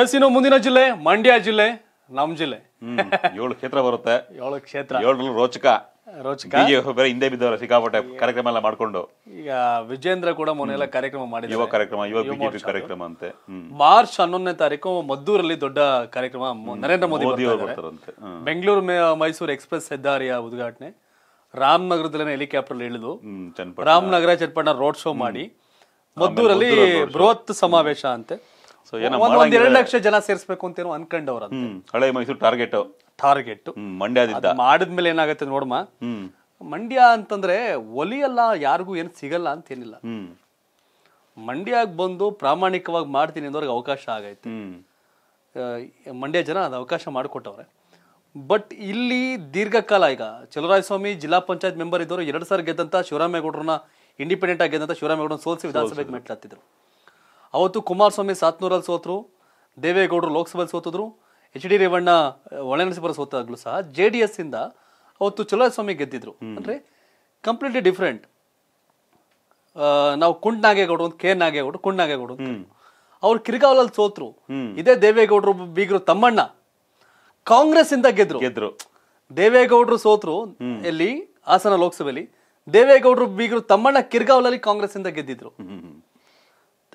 S ಇನ್ನು ಮುಂದಿನ ಜಿಲ್ಲೆ ಮಂಡ್ಯ ಜಿಲ್ಲೆ ನಮ್ ಜಿಲ್ಲೆ ಏಳು ಕ್ಷೇತ್ರ ಬರುತ್ತೆ ಏಳು ಕ್ಷೇತ್ರ ಏಳು ರೋಚಕ ರೋಚಕ ಬೇರೆ ಹಿಂದೆ ಬಿದ್ದವರ ಸಿಕ್ಕಾಪಟ್ಟೆ ಕಾರ್ಯಕ್ರಮ ಎಲ್ಲ ಮಾಡ್ಕೊಂಡು ಈಗ ವಿಜೇಂದ್ರ ಕೂಡ ಮೊನ್ನೆ ಕಾರ್ಯಕ್ರಮ ಮಾಡಿದ ಯುವ ಕಾರ್ಯಕ್ರಮ ಯುವ ಬಿಜೆಪಿ ಕಾರ್ಯಕ್ರಮ ಅಂತೆ ಮಾರ್ಚ್ ಹನ್ನೊಂದನೇ ತಾರೀಕು ಮದ್ದೂರಲ್ಲಿ ದೊಡ್ಡ ಕಾರ್ಯಕ್ರಮ ನರೇಂದ್ರ ಮೋದಿ ಬರ್ತಾರಂತೆ ಬೆಂಗಳೂರು ಮೈಸೂರು ಎಕ್ಸ್ಪ್ರೆಸ್ ಹೆದ್ದಾರಿಯ ಉದ್ಘಾಟನೆ ರಾಮನಗರದಲ್ಲೇ ಹೆಲಿಕಾಪ್ಟರ್ ಇಳಿದು ರಾಮನಗರ ಚಟ್ಪಣ್ಣ ರೋಡ್ ಶೋ ಮಾಡಿ ಮದ್ದೂರಲ್ಲಿ ಬೃಹತ್ ಸಮಾವೇಶ ಅಂತೆ ಸೊ ಏನೋ ಒಂದ್ ಎರಡು ಲಕ್ಷ ಜನ ಸೇರಿಸಬೇಕು ಅಂತೇನೋ ಅನ್ಕೊಂಡವ್ರ ಹಳೆ ಮೈಸೂರು ಟಾರ್ಗೆಟ್ ಟಾರ್ಗೆಟ್ ಮಂಡ್ಯದಿಂದ ಮಾಡಿದ್ಮೇಲೆ ಏನಾಗುತ್ತೆ ನೋಡಮ್ಮ ಮಂಡ್ಯ ಅಂತಂದ್ರೆ ಒಲಿಯಲ್ಲ ಯಾರಿಗೂ ಏನು ಸಿಗಲ್ಲ ಅಂತ ಏನಿಲ್ಲ ಮಂಡ್ಯ ಬಂದು ಪ್ರಾಮಾಣಿಕವಾಗಿ ಮಾಡ್ತೀನಿ ಅಂದವ್ರಿಗೆ ಅವಕಾಶ ಆಗೈತೆ ಮಂಡ್ಯ ಜನ ಅದ ಅವಕಾಶ ಮಾಡಿಕೊಟ್ಟವ್ರೆ ಬಟ್ ಇಲ್ಲಿ ದೀರ್ಘಕಾಲ ಈಗ ಸ್ವಾಮಿ ಜಿಲ್ಲಾ ಪಂಚಾಯತ್ ಮೆಂಬರ್ ಇದ್ದವರು ಎರಡ್ ಸಾವಿರ ಗೆದ್ದಂತ ಶಿವರಾಮೇಗೌಡರನ್ನ ಇಂಡಿಪೆಂಡೆಂಟ್ ಆಗಿ ಗೆದ್ದಂತ ಶಿವರಾಮೇಗೌಡರನ್ನ ಸೋಲಿಸಿ ವಿಧಾನಸಭೆಗೆ ಮೆಟ್ಲಾತಿದ್ರು ಅವತ್ತು ಕುಮಾರಸ್ವಾಮಿ ಸಾತ್ನೂರಲ್ಲಿ ಸೋತರು ದೇವೇಗೌಡರು ಲೋಕಸಭೆಯಲ್ಲಿ ಸೋತಿದ್ರು ಎಚ್ ಡಿ ರೇವಣ್ಣ ಬರ ಸೋತಾಗ್ಲು ಸಹ ಜೆ ಡಿ ಎಸ್ ಇಂದ ಅವತ್ತು ಸ್ವಾಮಿ ಗೆದ್ದಿದ್ರು ಅಂದ್ರೆ ಕಂಪ್ಲೀಟ್ಲಿ ಡಿಫ್ರೆಂಟ್ ನಾವು ಕುಂಡ್ ನಾಗೇಗೌಡರು ಕೆ ನಾಗೇಗೌಡರು ಕುಂಡ್ ನಾಗೇಗೌಡರು ಅವ್ರು ಕಿರ್ಗಾವಲಲ್ಲಿ ಸೋತ್ರು ಇದೇ ದೇವೇಗೌಡರು ಬೀಗರು ತಮ್ಮಣ್ಣ ಕಾಂಗ್ರೆಸ್ ಇಂದ ಗೆದ್ರು ಗೆದ್ರು ದೇವೇಗೌಡರು ಸೋತ್ರು ಎಲ್ಲಿ ಹಾಸನ ಲೋಕಸಭೆಯಲ್ಲಿ ದೇವೇಗೌಡರು ಬೀಗರು ತಮ್ಮಣ್ಣ ಕಿರ್ಗಾವಲಲ್ಲಿ ಕಾಂಗ್ರೆಸ್ ಇಂದ ಗೆದ್ದಿದ್ರು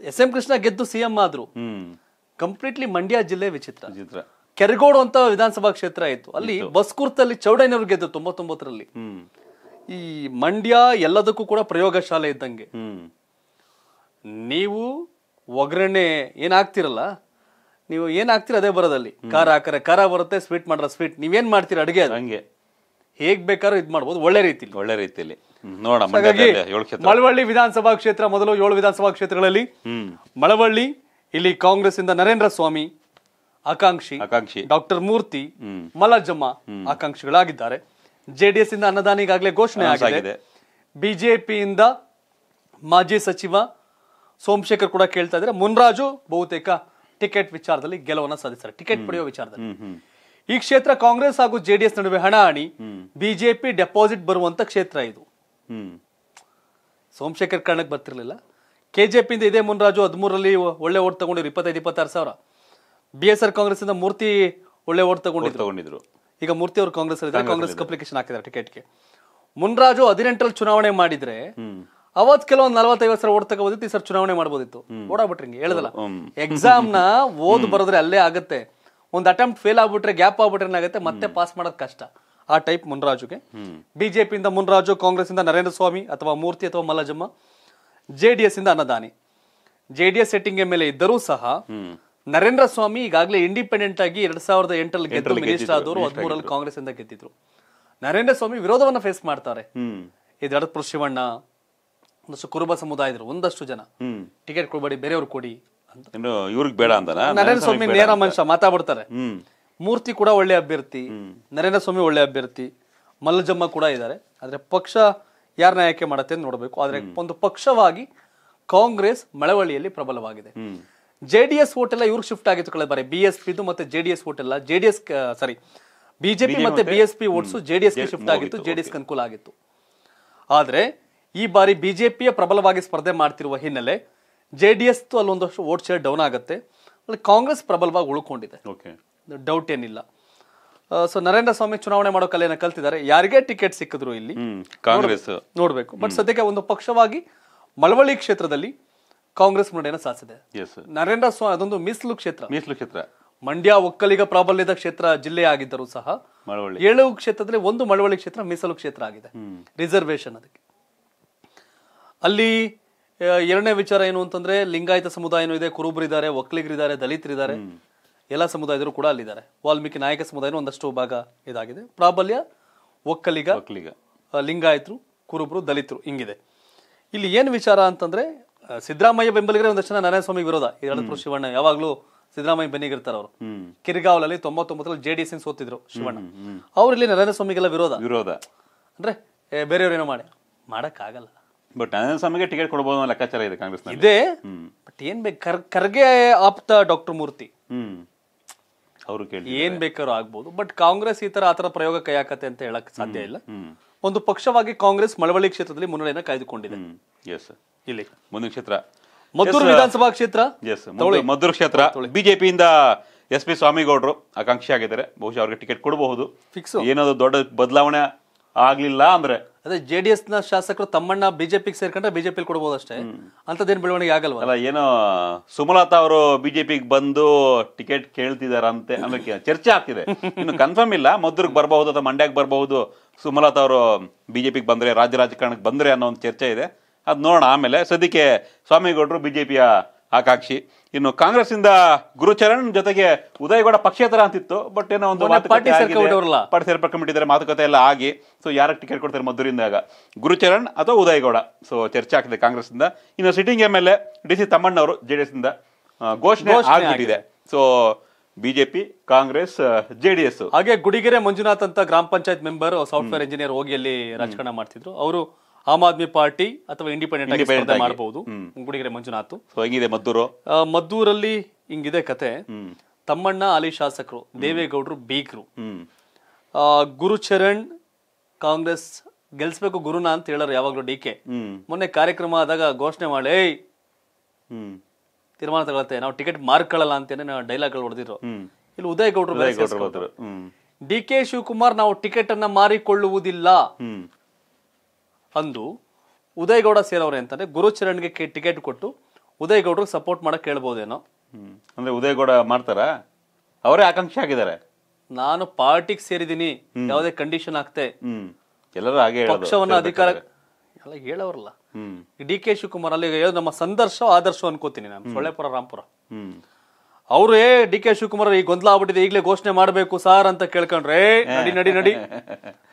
ಎಸ್ ಎಂ ಕೃಷ್ಣ ಗೆದ್ದು ಸಿಎಂ ಆದ್ರು ಕಂಪ್ಲೀಟ್ಲಿ ಮಂಡ್ಯ ಜಿಲ್ಲೆ ವಿಚಿತ್ರ ಕೆರಗೋಡು ಅಂತ ವಿಧಾನಸಭಾ ಕ್ಷೇತ್ರ ಇತ್ತು ಅಲ್ಲಿ ಕುರ್ತಲ್ಲಿ ಚೌಡಯ್ಯನವ್ರು ಗೆದ್ದು ತೊಂಬತ್ತೊಂಬತ್ತರಲ್ಲಿ ಈ ಮಂಡ್ಯ ಎಲ್ಲದಕ್ಕೂ ಕೂಡ ಪ್ರಯೋಗಶಾಲೆ ಇದ್ದಂಗೆ ನೀವು ಒಗ್ಗರಣೆ ಏನಾಗ್ತಿರಲ್ಲ ನೀವು ಏನಾಗ್ತೀರ ಅದೇ ಬರೋದಲ್ಲಿ ಖಾರ ಹಾಕರೆ ಖಾರ ಬರುತ್ತೆ ಸ್ವೀಟ್ ಮಾಡ್ರ ಸ್ವೀಟ್ ನೀವೇನ್ ಮಾಡ್ತೀರ ಅಡುಗೆ ಹಂಗೆ ಹೇಗ್ ಬೇಕಾದ್ರೂ ಇದು ಮಾಡ್ಬೋದು ಒಳ್ಳೆ ರೀತಿಲಿ ಒಳ್ಳೆ ರೀತಿಯಲ್ಲಿ ನೋಡೋಣ ಮಳವಳ್ಳಿ ವಿಧಾನಸಭಾ ಕ್ಷೇತ್ರ ಮೊದಲು ಏಳು ವಿಧಾನಸಭಾ ಕ್ಷೇತ್ರಗಳಲ್ಲಿ ಮಳವಳ್ಳಿ ಇಲ್ಲಿ ಕಾಂಗ್ರೆಸ್ ಇಂದ ನರೇಂದ್ರ ಸ್ವಾಮಿ ಆಕಾಂಕ್ಷಿ ಆಕಾಂಕ್ಷಿ ಡಾಕ್ಟರ್ ಮೂರ್ತಿ ಮಲಜಮ್ಮ ಆಕಾಂಕ್ಷಿಗಳಾಗಿದ್ದಾರೆ ಜೆಡಿಎಸ್ ಇಂದ ಅನ್ನದಾನ ಈಗಾಗಲೇ ಘೋಷಣೆ ಆಗಿದೆ ಬಿಜೆಪಿಯಿಂದ ಮಾಜಿ ಸಚಿವ ಸೋಮಶೇಖರ್ ಕೂಡ ಕೇಳ್ತಾ ಇದ್ರೆ ಮುನ್ರಾಜು ಬಹುತೇಕ ಟಿಕೆಟ್ ವಿಚಾರದಲ್ಲಿ ಗೆಲುವನ್ನು ಸಾಧಿಸ್ತಾರೆ ಟಿಕೆಟ್ ಪಡೆಯುವ ವಿಚಾರದಲ್ಲಿ ಈ ಕ್ಷೇತ್ರ ಕಾಂಗ್ರೆಸ್ ಹಾಗೂ ಜೆಡಿಎಸ್ ನಡುವೆ ಹಣಿ ಬಿಜೆಪಿ ಡೆಪಾಸಿಟ್ ಬರುವಂತ ಕ್ಷೇತ್ರ ಇದು ಸೋಮಶೇಖರ್ ಕರ್ಣಕ್ ಬರ್ತಿರ್ಲಿಲ್ಲ ಕೆಜೆಪಿಯಿಂದ ಇದೇ ಮುನ್ರಾಜು ಹದಿಮೂರರಲ್ಲಿ ಒಳ್ಳೆ ಓಟ್ ತಗೊಂಡಿದ್ರು ಇಪ್ಪತ್ತೈದು ಇಪ್ಪತ್ತಾರು ಸಾವಿರ ಬಿ ಎಸ್ ಆರ್ ಕಾಂಗ್ರೆಸ್ ಇಂದ ಮೂರ್ತಿ ಒಳ್ಳೆ ಓಟ್ ತಗೊಂಡಿದ್ರು ಈಗ ಮೂರ್ತಿ ಅವರು ಕಾಂಗ್ರೆಸ್ ಕಾಂಗ್ರೆಸ್ ಅಪ್ಲಿಕೇಶನ್ ಹಾಕಿದ್ದಾರೆ ಟಿಕೆಟ್ಗೆ ಮುನ್ರಾಜು ಹದಿನೆಂಟರಲ್ಲಿ ಚುನಾವಣೆ ಮಾಡಿದ್ರೆ ಅವತ್ ಕೆಲವೊಂದು ನಲವತ್ತೈವತ್ತು ಸಾವಿರ ಓಟ್ ತಗೋದಿತ್ತು ಈ ಸರ್ ಚುನಾವಣೆ ಮಾಡ್ಬೋದಿತ್ತು ಓಡಾಬಿಟ್ರಿ ಹೇಳದಲ್ಲ ಎಕ್ಸಾಮ್ ನ ಓದ್ ಬರೋದ್ರೆ ಅಲ್ಲೇ ಆಗತ್ತೆ ಒಂದು ಅಟೆಂಪ್ಟ್ ಫೇಲ್ ಆಗ್ಬಿಟ್ರೆ ಗ್ಯಾಪ್ ಆಗ್ಬಿಟ್ರೆ ಏನಾಗುತ್ತೆ ಮತ್ತೆ ಪಾಸ್ ಮಾಡೋದು ಕಷ್ಟ ಆ ಟೈಪ್ ಮುನ್ರಾಜುಗೆ ಬಿಜೆಪಿಯಿಂದ ಮುನ್ರಾಜು ಕಾಂಗ್ರೆಸ್ ಇಂದ ನರೇಂದ್ರ ಸ್ವಾಮಿ ಅಥವಾ ಮೂರ್ತಿ ಅಥವಾ ಮಲ್ಲಜಮ್ಮ ಜೆ ಡಿ ಎಸ್ ಇಂದ Annadani J D S setting ಮೇಲೆ ಇದ್ದರೂ ಸಹ ನರೇಂದ್ರ ಸ್ವಾಮಿ ಈಗಾಗಲೇ ಇಂಡಿಪೆಂಡೆಂಟ್ ಆಗಿ ಎರಡ್ ಸಾವಿರದ ಎಂಟರಲ್ಲಿ ಗೆದ್ದು ಮಿನಿಸ್ಟರ್ ಆದವರು ಹದಿಮೂರಲ್ಲಿ ಕಾಂಗ್ರೆಸ್ ಇಂದ ಗೆದ್ದಿದ್ರು ನರೇಂದ್ರ ಸ್ವಾಮಿ ವಿರೋಧವನ್ನ ಫೇಸ್ ಮಾಡ್ತಾರೆ ಇದು ಎಡತ್ಪುರ ಶಿವಣ್ಣ ಒಂದಷ್ಟು ಕುರುಬ ಸಮುದಾಯದರು ಒಂದಷ್ಟು ಜನ ಟಿಕೆಟ್ ಕೊಡಬೇಡಿ ಬೇರೆಯವ್ರು ಕೊಡಿ ಇನ್ನು ಬೇಡ ಅಂತ ನರೇಂದ್ರ ಸ್ವಾಮಿ ನೇರ ಮನುಷ್ಯ ಮಾತಾಡ್ಬಿಡ್ತಾರೆ ಮೂರ್ತಿ ಕೂಡ ಒಳ್ಳೆ ಅಭ್ಯರ್ಥಿ ನರೇಂದ್ರ ಸ್ವಾಮಿ ಒಳ್ಳೆ ಅಭ್ಯರ್ಥಿ ಮಲ್ಲಜಮ್ಮ ಕೂಡ ಇದ್ದಾರೆ ಆದ್ರೆ ಪಕ್ಷ ಯಾರನ್ನ ಆಯ್ಕೆ ಮಾಡುತ್ತೆ ನೋಡಬೇಕು ಆದ್ರೆ ಒಂದು ಪಕ್ಷವಾಗಿ ಕಾಂಗ್ರೆಸ್ ಮಳವಳ್ಳಿಯಲ್ಲಿ ಪ್ರಬಲವಾಗಿದೆ ಜೆ ಡಿ ಎಸ್ ಓಟ್ ಎಲ್ಲ ಶಿಫ್ಟ್ ಆಗಿತ್ತು ಕಳೆದ ಬಾರಿ ಬಿ ಎಸ್ ಪಿದು ಮತ್ತೆ ಜೆ ಡಿ ಎಸ್ ಓಟ್ ಎಲ್ಲ ಜೆ ಡಿ ಎಸ್ ಸಾರಿ ಬಿಜೆಪಿ ಮತ್ತೆ B S P votes J D shift ಆಗಿತ್ತು ಜೆ ಡಿ ಅನುಕೂಲ ಆಗಿತ್ತು ಆದ್ರೆ ಈ ಬಾರಿ ಬಿಜೆಪಿಯ ಪ್ರಬಲವಾಗಿ ಸ್ಪರ್ಧೆ ಮಾಡ್ತಿರುವ ಹಿನ್ನೆಲೆ ಜೆ ಡಿ ಎಸ್ ಅಲ್ಲೊಂದಷ್ಟು ವೋಟ್ ಶೇರ್ ಡೌನ್ ಆಗುತ್ತೆ ಅಲ್ಲಿ ಕಾಂಗ್ರೆಸ್ ಪ್ರಬಲವಾಗಿ ಉಳ್ಕೊಂಡಿದೆ ಡೌಟ್ ಏನಿಲ್ಲ ಸೊ ನರೇಂದ್ರ ಸ್ವಾಮಿ ಚುನಾವಣೆ ಮಾಡೋ ಕಲೆಯನ್ನ ಕಲ್ತಿದ್ದಾರೆ ಯಾರಿಗೆ ಟಿಕೆಟ್ ಸಿಕ್ಕಿದ್ರು ಇಲ್ಲಿ ಕಾಂಗ್ರೆಸ್ ನೋಡಬೇಕು ಬಟ್ ಸದ್ಯಕ್ಕೆ ಒಂದು ಪಕ್ಷವಾಗಿ ಮಳವಳ್ಳಿ ಕ್ಷೇತ್ರದಲ್ಲಿ ಕಾಂಗ್ರೆಸ್ ಮುನ್ನಡೆಯನ್ನು ಸಾಧಿಸಿದೆ ನರೇಂದ್ರ ಸ್ವಾಮಿ ಅದೊಂದು ಮೀಸಲು ಕ್ಷೇತ್ರ ಮೀಸಲು ಕ್ಷೇತ್ರ ಮಂಡ್ಯ ಒಕ್ಕಲಿಗ ಪ್ರಾಬಲ್ಯದ ಕ್ಷೇತ್ರ ಜಿಲ್ಲೆಯಾಗಿದ್ದರೂ ಸಹ ಏಳು ಕ್ಷೇತ್ರದಲ್ಲಿ ಒಂದು ಮಳವಳ್ಳಿ ಕ್ಷೇತ್ರ ಮೀಸಲು ಕ್ಷೇತ್ರ ಆಗಿದೆ ರಿಸರ್ವೇಶನ್ ಅದಕ್ಕೆ ಅಲ್ಲಿ ಎರಡನೇ ವಿಚಾರ ಏನು ಅಂತಂದ್ರೆ ಲಿಂಗಾಯತ ಸಮುದಾಯನೂ ಇದೆ ಕುರುಬರಿದ್ದಾರೆ ಒಕ್ಕಲಿಗರಿದ್ದಾರೆ ದಲಿತರಿದ್ದಾರೆ ಎಲ್ಲ ಸಮುದಾಯದರು ಕೂಡ ಅಲ್ಲಿದ್ದಾರೆ ವಾಲ್ಮೀಕಿ ನಾಯಕ ಸಮುದಾಯನೂ ಒಂದಷ್ಟು ಭಾಗ ಇದಾಗಿದೆ ಪ್ರಾಬಲ್ಯ ಒಕ್ಕಲಿಗ ಒಕ್ಕಲಿಗ ಲಿಂಗಾಯತರು ಕುರುಬರು ದಲಿತರು ಹಿಂಗಿದೆ ಇಲ್ಲಿ ಏನು ವಿಚಾರ ಅಂತಂದ್ರೆ ಸಿದ್ದರಾಮಯ್ಯ ಬೆಂಬಲಿಗರೇ ಒಂದಷ್ಟು ಜನ ನಾರಾಯಣಸ್ವಾಮಿ ವಿರೋಧ ಎರಡು ಶಿವಣ್ಣ ಯಾವಾಗಲೂ ಸಿದ್ದರಾಮಯ್ಯ ಬೆನ್ನಿಗಿರ್ತಾರ ಅವರು ಕಿರ್ಗಾವಲಲ್ಲಿ ತೊಂಬತ್ತೊಂಬತ್ತರಲ್ಲಿ ಜೆ ಡಿ ಎಸ್ ಸೋತಿದ್ರು ಶಿವಣ್ಣ ಅವ್ರಲ್ಲಿ ಸ್ವಾಮಿಗೆಲ್ಲ ವಿರೋಧ ವಿರೋಧ ಅಂದ್ರೆ ಏನೋ ಮಾಡಿ ಮಾಡಕ್ಕಾಗಲ್ಲ ಬಟ್ ಅನಂತ ಸ್ವಾಮಿಗೆ ಟಿಕೆಟ್ ಕೊಡ್ಬೋದು ಅನ್ನೋ ಲೆಕ್ಕಾಚಾರ ಇದೆ ಕಾಂಗ್ರೆಸ್ ಇದೆ ಬಟ್ ಏನ್ ಬೇಕು ಆಪ್ತ ಡಾಕ್ಟರ್ ಮೂರ್ತಿ ಅವರು ಕೇಳಿ ಏನ್ ಬೇಕಾದ್ರೂ ಆಗ್ಬೋದು ಬಟ್ ಕಾಂಗ್ರೆಸ್ ಈ ತರ ಆತರ ಪ್ರಯೋಗ ಕೈ ಹಾಕತ್ತೆ ಅಂತ ಹೇಳಕ್ ಸಾಧ್ಯ ಇಲ್ಲ ಒಂದು ಪಕ್ಷವಾಗಿ ಕಾಂಗ್ರೆಸ್ ಮಳವಳ್ಳಿ ಕ್ಷೇತ್ರದಲ್ಲಿ ಮುನ್ನಡೆಯನ್ನ ಕಾಯ್ದುಕೊಂಡಿದೆ ಎಸ್ ಇಲ್ಲಿ ಮುಂದಿನ ಕ್ಷೇತ್ರ ಮದ್ದೂರು ವಿಧಾನಸಭಾ ಕ್ಷೇತ್ರ ಎಸ್ ಮದ್ದೂರು ಕ್ಷೇತ್ರ ಬಿಜೆಪಿಯಿಂದ ಎಸ್ ಪಿ ಸ್ವಾಮಿಗೌಡರು ಆಕಾಂಕ್ಷಿ ಆಗಿದ್ದಾರೆ ಬಹುಶಃ ಅವ್ರಿಗೆ ಟಿಕೆಟ್ ಕೊಡಬಹುದು ಫಿಕ್ಸ್ ಏನಾದ್ರು ದೊಡ್ಡ ಬದಲಾವಣೆ ಆಗ್ಲಿಲ್ಲ ಅಂದ್ರೆ ಅದೇ ಜೆ ಡಿ ನ ಶಾಸಕರು ತಮ್ಮಣ್ಣ ಬಿಜೆಪಿಗೆ ಸೇರ್ಕೊಂಡ್ರೆ ಬಿಜೆಪಿ ಕೊಡಬಹುದು ಅಷ್ಟೇ ಅಂತದೇನ್ ಬೆಳವಣಿಗೆ ಆಗಲ್ವ ಅಲ್ಲ ಏನೋ ಸುಮಲತಾ ಅವರು ಬಿಜೆಪಿಗೆ ಬಂದು ಟಿಕೆಟ್ ಕೇಳ್ತಿದಾರಂತೆ ಅಂದ್ರೆ ಚರ್ಚೆ ಆಗ್ತಿದೆ ಇನ್ನು ಕನ್ಫರ್ಮ್ ಇಲ್ಲ ಮದ್ದೂರ್ಗೆ ಬರಬಹುದು ಅಥವಾ ಮಂಡ್ಯಕ್ಕೆ ಬರಬಹುದು ಸುಮಲತಾ ಅವರು ಬಿಜೆಪಿಗೆ ಬಂದ್ರೆ ರಾಜ್ಯ ರಾಜಕಾರಣಕ್ಕೆ ಬಂದ್ರೆ ಅನ್ನೋ ಒಂದು ಚರ್ಚೆ ಇದೆ ಅದ್ ನೋಡೋಣ ಆಮೇಲೆ ಸದ್ಯಕ್ಕೆ ಸ್ವಾಮಿಗೌಡರು ಬಿಜೆಪಿಯ ಆಕಾಕ್ಷಿ ಇನ್ನು ಕಾಂಗ್ರೆಸ್ ಇಂದ ಗುರುಚರಣ್ ಜೊತೆಗೆ ಉದಯಗೌಡ ಪಕ್ಷೇತರ ಅಂತಿತ್ತು ಬಟ್ ಏನೋ ಒಂದು ಪಾರ್ಟಿ ಸೇರ್ಪಡೆ ಕಮಿಟಿ ಮಾತುಕತೆ ಎಲ್ಲ ಆಗಿ ಸೊ ಯಾರಕ್ಕೆ ಟಿಕೆಟ್ ಕೊಡ್ತಾರೆ ಮಧುರಿಂದಾಗ ಗುರುಚರಣ್ ಅಥವಾ ಉದಯಗೌಡ ಸೊ ಚರ್ಚೆ ಆಗ್ತಿದೆ ಕಾಂಗ್ರೆಸ್ ಇಂದ ಇನ್ನು sitting M L A D C ತಮ್ಮಣ್ಣವರು ಜೆಡಿಎಸ್ ಇಂದ ಘೋಷಣೆ ಆಗಿಬಿಟ್ಟಿದೆ ಸೊ ಬಿಜೆಪಿ ಕಾಂಗ್ರೆಸ್ ಜೆಡಿಎಸ್ ಹಾಗೆ ಗುಡಿಗೆರೆ ಮಂಜುನಾಥ್ ಅಂತ ಗ್ರಾಮ ಪಂಚಾಯತ್ ಮೆಂಬರ್ ಸಾಫ್ಟ್ವೇರ್ ಇಂಜಿನಿಯರ್ ಹೋಗಿ ಅಲ್ಲಿ ರಾಜಕಾರಣ ಮಾಡ್ತಿದ್ರು ಅವರು ಆಮ್ ಆದ್ಮಿ ಪಾರ್ಟಿ ಅಥವಾ ಇಂಡಿಪೆಂಡೆಂಟ್ ಮಾಡಬಹುದು ಗುಡಿಗೆರೆ ಮಂಜುನಾಥ್ ಹೆಂಗಿದೆ ಮದ್ದೂರು ಮದ್ದೂರಲ್ಲಿ ಹಿಂಗಿದೆ ಕತೆ ತಮ್ಮಣ್ಣ ಅಲಿ ಶಾಸಕರು ದೇವೇಗೌಡರು ಬೀಗ್ರು ಗುರುಚರಣ್ ಕಾಂಗ್ರೆಸ್ ಗೆಲ್ಸ್ಬೇಕು ಗುರುನ ಅಂತ ಹೇಳಾರ ಯಾವಾಗ್ಲೂ ಡಿ ಕೆ ಮೊನ್ನೆ ಕಾರ್ಯಕ್ರಮ ಆದಾಗ ಘೋಷಣೆ ಮಾಡಿ ಏಯ್ ತೀರ್ಮಾನ ತಗೊಳತ್ತೆ ನಾವು ಟಿಕೆಟ್ ಮಾರ್ಕೊಳ್ಳಲ್ಲ ಡೈಲಾಗ್ ಗಳು ಹೊಡೆದಿದ್ರು ಇಲ್ಲಿ ಉದಯ್ ಗೌಡ್ರು ಡಿ ಕೆ ಶಿವಕುಮಾರ್ ನಾವು ಟಿಕೆಟ್ ಅನ್ನ ಮಾರಿಕೊಳ್ಳುವುದಿಲ್ಲ ಅಂದು ಉದಯಗೌಡ ಸೇರವ್ರೆ ಅಂತಂದ್ರೆ ಗುರುಚರಣ್ಗೆ ಟಿಕೆಟ್ ಕೊಟ್ಟು ಉದಯಗೌಡರಿಗೆ ಸಪೋರ್ಟ್ ಮಾಡಕ್ ಕೇಳ್ಬೋದೇನೋ ಅಂದ್ರೆ ಉದಯಗೌಡ ಮಾಡ್ತಾರ ಅವರೇ ಆಕಾಂಕ್ಷೆ ಆಗಿದ್ದಾರೆ ನಾನು ಪಾರ್ಟಿಗೆ ಸೇರಿದೀನಿ ಯಾವುದೇ ಕಂಡೀಷನ್ ಆಗ್ತೆ ಎಲ್ಲರೂ ಹಾಗೆ ಪಕ್ಷವನ್ನ ಅಧಿಕಾರ ಎಲ್ಲ ಹೇಳೋರಲ್ಲ ಡಿ ಕೆ ಶಿವಕುಮಾರ್ ಅಲ್ಲಿ ನಮ್ಮ ಸಂದರ್ಶ ಆದರ್ಶ ಅನ್ಕೋತೀನಿ ನಾನು ಸೊಳ್ಳೆಪುರ ರಾಂಪುರ ಅವರೇ ಡಿ ಕೆ ಶಿವಕುಮಾರ್ ಈ ಗೊಂದಲ ಆಗ್ಬಿಟ್ಟಿದೆ ಈಗಲೇ ಘೋಷಣೆ ಮಾಡಬೇಕು ಸಾರ್ ಅಂತ ಕೇಳ್ಕೊಂಡ್ರೆ ನಡಿ ನಡಿ ನಡಿ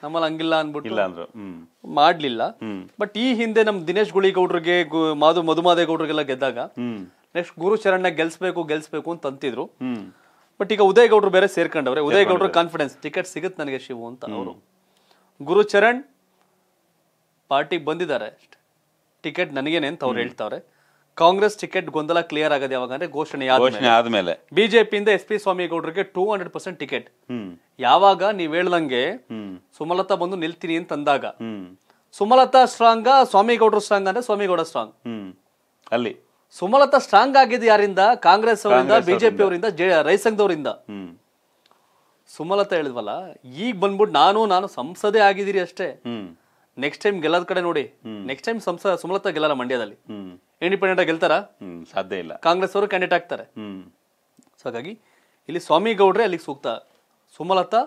ನಮ್ಮಲ್ಲಿ ಹಂಗಿಲ್ಲ ಅನ್ಬಿಟ್ಟಿಲ್ಲ ಅಂದ್ರು ಮಾಡ್ಲಿಲ್ಲ ಬಟ್ ಈ ಹಿಂದೆ ನಮ್ ದಿನೇಶ್ ಗುಳಿಗೌಡ್ರಿಗೆ ಮಾಧು ಮಧುಮಾದೇಗೌಡ್ರಿಗೆಲ್ಲ ಗೆದ್ದಾಗ ನೆಕ್ಸ್ಟ್ ಗುರು ಗೆಲ್ಸ್ಬೇಕು ಗೆಲ್ಸ್ಬೇಕು ಅಂತ ಅಂತಿದ್ರು ಬಟ್ ಈಗ ಉದಯ್ ಗೌಡ್ರು ಬೇರೆ ಸೇರ್ಕೊಂಡವ್ರೆ ಉದಯ್ ಗೌಡ್ರು ಕಾನ್ಫಿಡೆನ್ಸ್ ಟಿಕೆಟ್ ಸಿಗುತ್ತೆ ನನಗೆ ಶಿವು ಅಂತ ಅವರು ಗುರುಚರಣ್ ಚರಣ್ ಪಾರ್ಟಿಗೆ ಬಂದಿದ್ದಾರೆ ಟಿಕೆಟ್ ನನಗೇನೆ ಅಂತ ಅವ್ರು ಹೇಳ್ತಾವ್ರೆ ಕಾಂಗ್ರೆಸ್ ಟಿಕೆಟ್ ಗೊಂದಲ ಕ್ಲಿಯರ್ ಆಗದೆ ಯಾವಾಗ ಅಂದ್ರೆ ಘೋಷಣೆ ಘೋಷಣೆ ಆದ್ಮೇಲೆ ಬಿಜೆಪಿಯಿಂದ ಎಸ್ ಪಿ ಸ್ವಾಮಿಗೌಡರಿಗೆ ಟೂ ಹಂಡ್ರೆಡ್ ಪರ್ಸೆಂಟ್ ಟಿಕೆಟ್ ಯಾವಾಗ ನೀವ್ ಹೇಳ್ದಂಗೆ ಸುಮಲತಾ ಬಂದು ನಿಲ್ತೀನಿ ಅಂತ ಅಂದಾಗ ಸುಮಲತಾ ಸ್ಟ್ರಾಂಗ್ ಸ್ವಾಮಿಗೌಡರು ಸ್ಟ್ರಾಂಗ್ ಅಂದ್ರೆ ಸ್ವಾಮಿಗೌಡ ಸ್ಟ್ರಾಂಗ್ ಅಲ್ಲಿ ಸುಮಲತಾ ಸ್ಟ್ರಾಂಗ್ ಆಗಿದ್ದು ಯಾರಿಂದ ಕಾಂಗ್ರೆಸ್ ಅವರಿಂದ ಬಿಜೆಪಿ ಅವರಿಂದ ರೈಸಂಗ್ದವರಿಂದ ಸುಮಲತಾ ಹೇಳಿದ್ವಲ್ಲ ಈಗ ಬಂದ್ಬಿಟ್ಟು ನಾನು ನಾನು ಸಂಸದೆ ಆಗಿದ್ದೀರಿ ಅಷ್ಟೇ ನೆಕ್ಸ್ಟ್ ಟೈಮ್ ಗೆಲ್ಲದ ಕಡೆ ನೋಡಿ ನೆಕ್ಸ್ಟ್ ಟೈಮ್ ಸಂಸದ ಸುಮಲತಾ ಗೆಲ್ಲಲ್ಲ ಮಂಡ್ಯದಲ್ಲಿ ಇಂಡಿಪೆಂಡೆಂಟ್ ಆಗಿ ಸಾಧ್ಯ ಇಲ್ಲ ಕಾಂಗ್ರೆಸ್ ಅವರು ಕ್ಯಾಂಡಿಡೇಟ್ ಆಗ್ತಾರೆ ಸೊ ಹಾಗಾಗಿ ಇಲ್ಲಿ ಸ್ವಾಮಿ ಗೌಡ್ರೆ ಅಲ್ಲಿಗೆ ಸೂಕ್ತ ಸುಮಲತಾ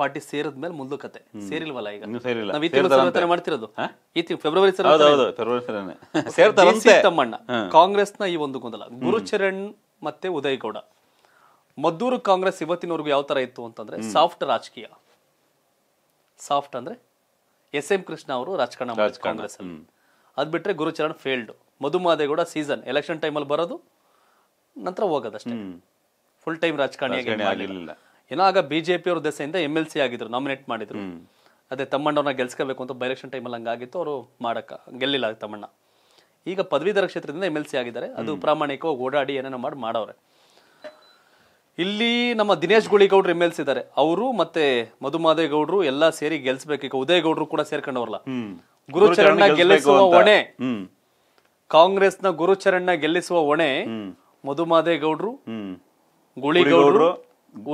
ಪಾರ್ಟಿ ಸೇರಿದ ಮೇಲೆ ಮುಂದೆ ಕತೆ ಸೇರಿಲ್ವಲ್ಲ ಈಗ ನಾವು ಈ ಮಾಡ್ತಿರೋದು ಈ ತಿಂಗಳು ಫೆಬ್ರವರಿ ತಮ್ಮಣ್ಣ ಕಾಂಗ್ರೆಸ್ ನ ಈ ಒಂದು ಗೊಂದಲ ಗುರುಚರಣ್ ಮತ್ತೆ ಉದಯ್ ಗೌಡ ಮದ್ದೂರು ಕಾಂಗ್ರೆಸ್ ಇವತ್ತಿನವರೆಗೂ ಯಾವ ತರ ಇತ್ತು ಅಂತಂದ್ರೆ ಸಾಫ್ಟ್ ರಾಜಕೀಯ ಸಾಫ್ಟ್ ಅಂದ್ರೆ ಎಸ್ ಎಂ ಕೃಷ್ಣ ಅವರು ರಾಜಕಾರಣ ಕಾಂಗ್ರೆಸ್ ಬಿಟ್ರೆ Gurucharan failed Madhumadegowda season election ಟೈಮಲ್ಲಿ ಬರೋದು ನಂತರ ಹೋಗೋದಷ್ಟೇ ಫುಲ್ ಟೈಮ್ ರಾಜಕಾರಣಿಯಾಗಿ ಏನೋ ಆಗ ಬಿಜೆಪಿ ಅವ್ರ ದೆಸೆಯಿಂದ ಎಮ್ ಎಲ್ ಸಿ ಆಗಿದ್ರು ನಾಮಿನೇಟ್ ಮಾಡಿದ್ರು ಅದೇ ತಮ್ಮಣ್ಣವ್ರನ್ನ ಗೆಲ್ಸ್ಕೋಬೇಕು ಅಂತ ಬೈಲೆಕ್ಷನ್ ಎಲೆಕ್ಷನ್ ಟೈಮಲ್ಲಿ ಹಂಗಾಗಿತ್ತು ಅವರು ಮಾಡಕ್ಕ ಗೆಲ್ಲಿಲ್ಲ ತಮ್ಮಣ್ಣ ಈಗ ಪದವೀಧರ ಕ್ಷೇತ್ರದಿಂದ ಎಮ್ ಎಲ್ ಸಿ ಆಗಿದ್ದಾರೆ ಅದು ಪ್ರಾಮಾಣಿಕವಾಗಿ ಓಡಾಡಿ ಏನೇನೋ ಮಾಡಿ ಮಾಡವ್ರೆ ಇಲ್ಲಿ ನಮ್ಮ ದಿನೇಶ್ ಗುಳಿಗೌಡ್ರು ಎಮ್ ಎಲ್ ಸಿ ಇದ್ದಾರೆ ಅವರು ಮತ್ತೆ ಮಧುಮಾದೇಗೌಡರು ಎಲ್ಲ ಸೇರಿ ಗೆಲ್ಸ್ಬೇಕು ಈಗ ಉದಯಗೌಡರು ಕೂಡ ಸೇರ್ಕೊಂಡವ್ರಲ್ಲ ಗುರುಚರಣ್ಣ ಗೆಲ್ಲಿಸುವ ಹೊಣೆ ಕಾಂಗ್ರೆಸ್ನ ಗುರುಚರಣ್ಣ ಗೆಲ್ಲಿಸುವ ಹೊಣೆ ಮಧುಮಾದೇಗೌಡರು ಗುಳಿಗೌಡ್ರು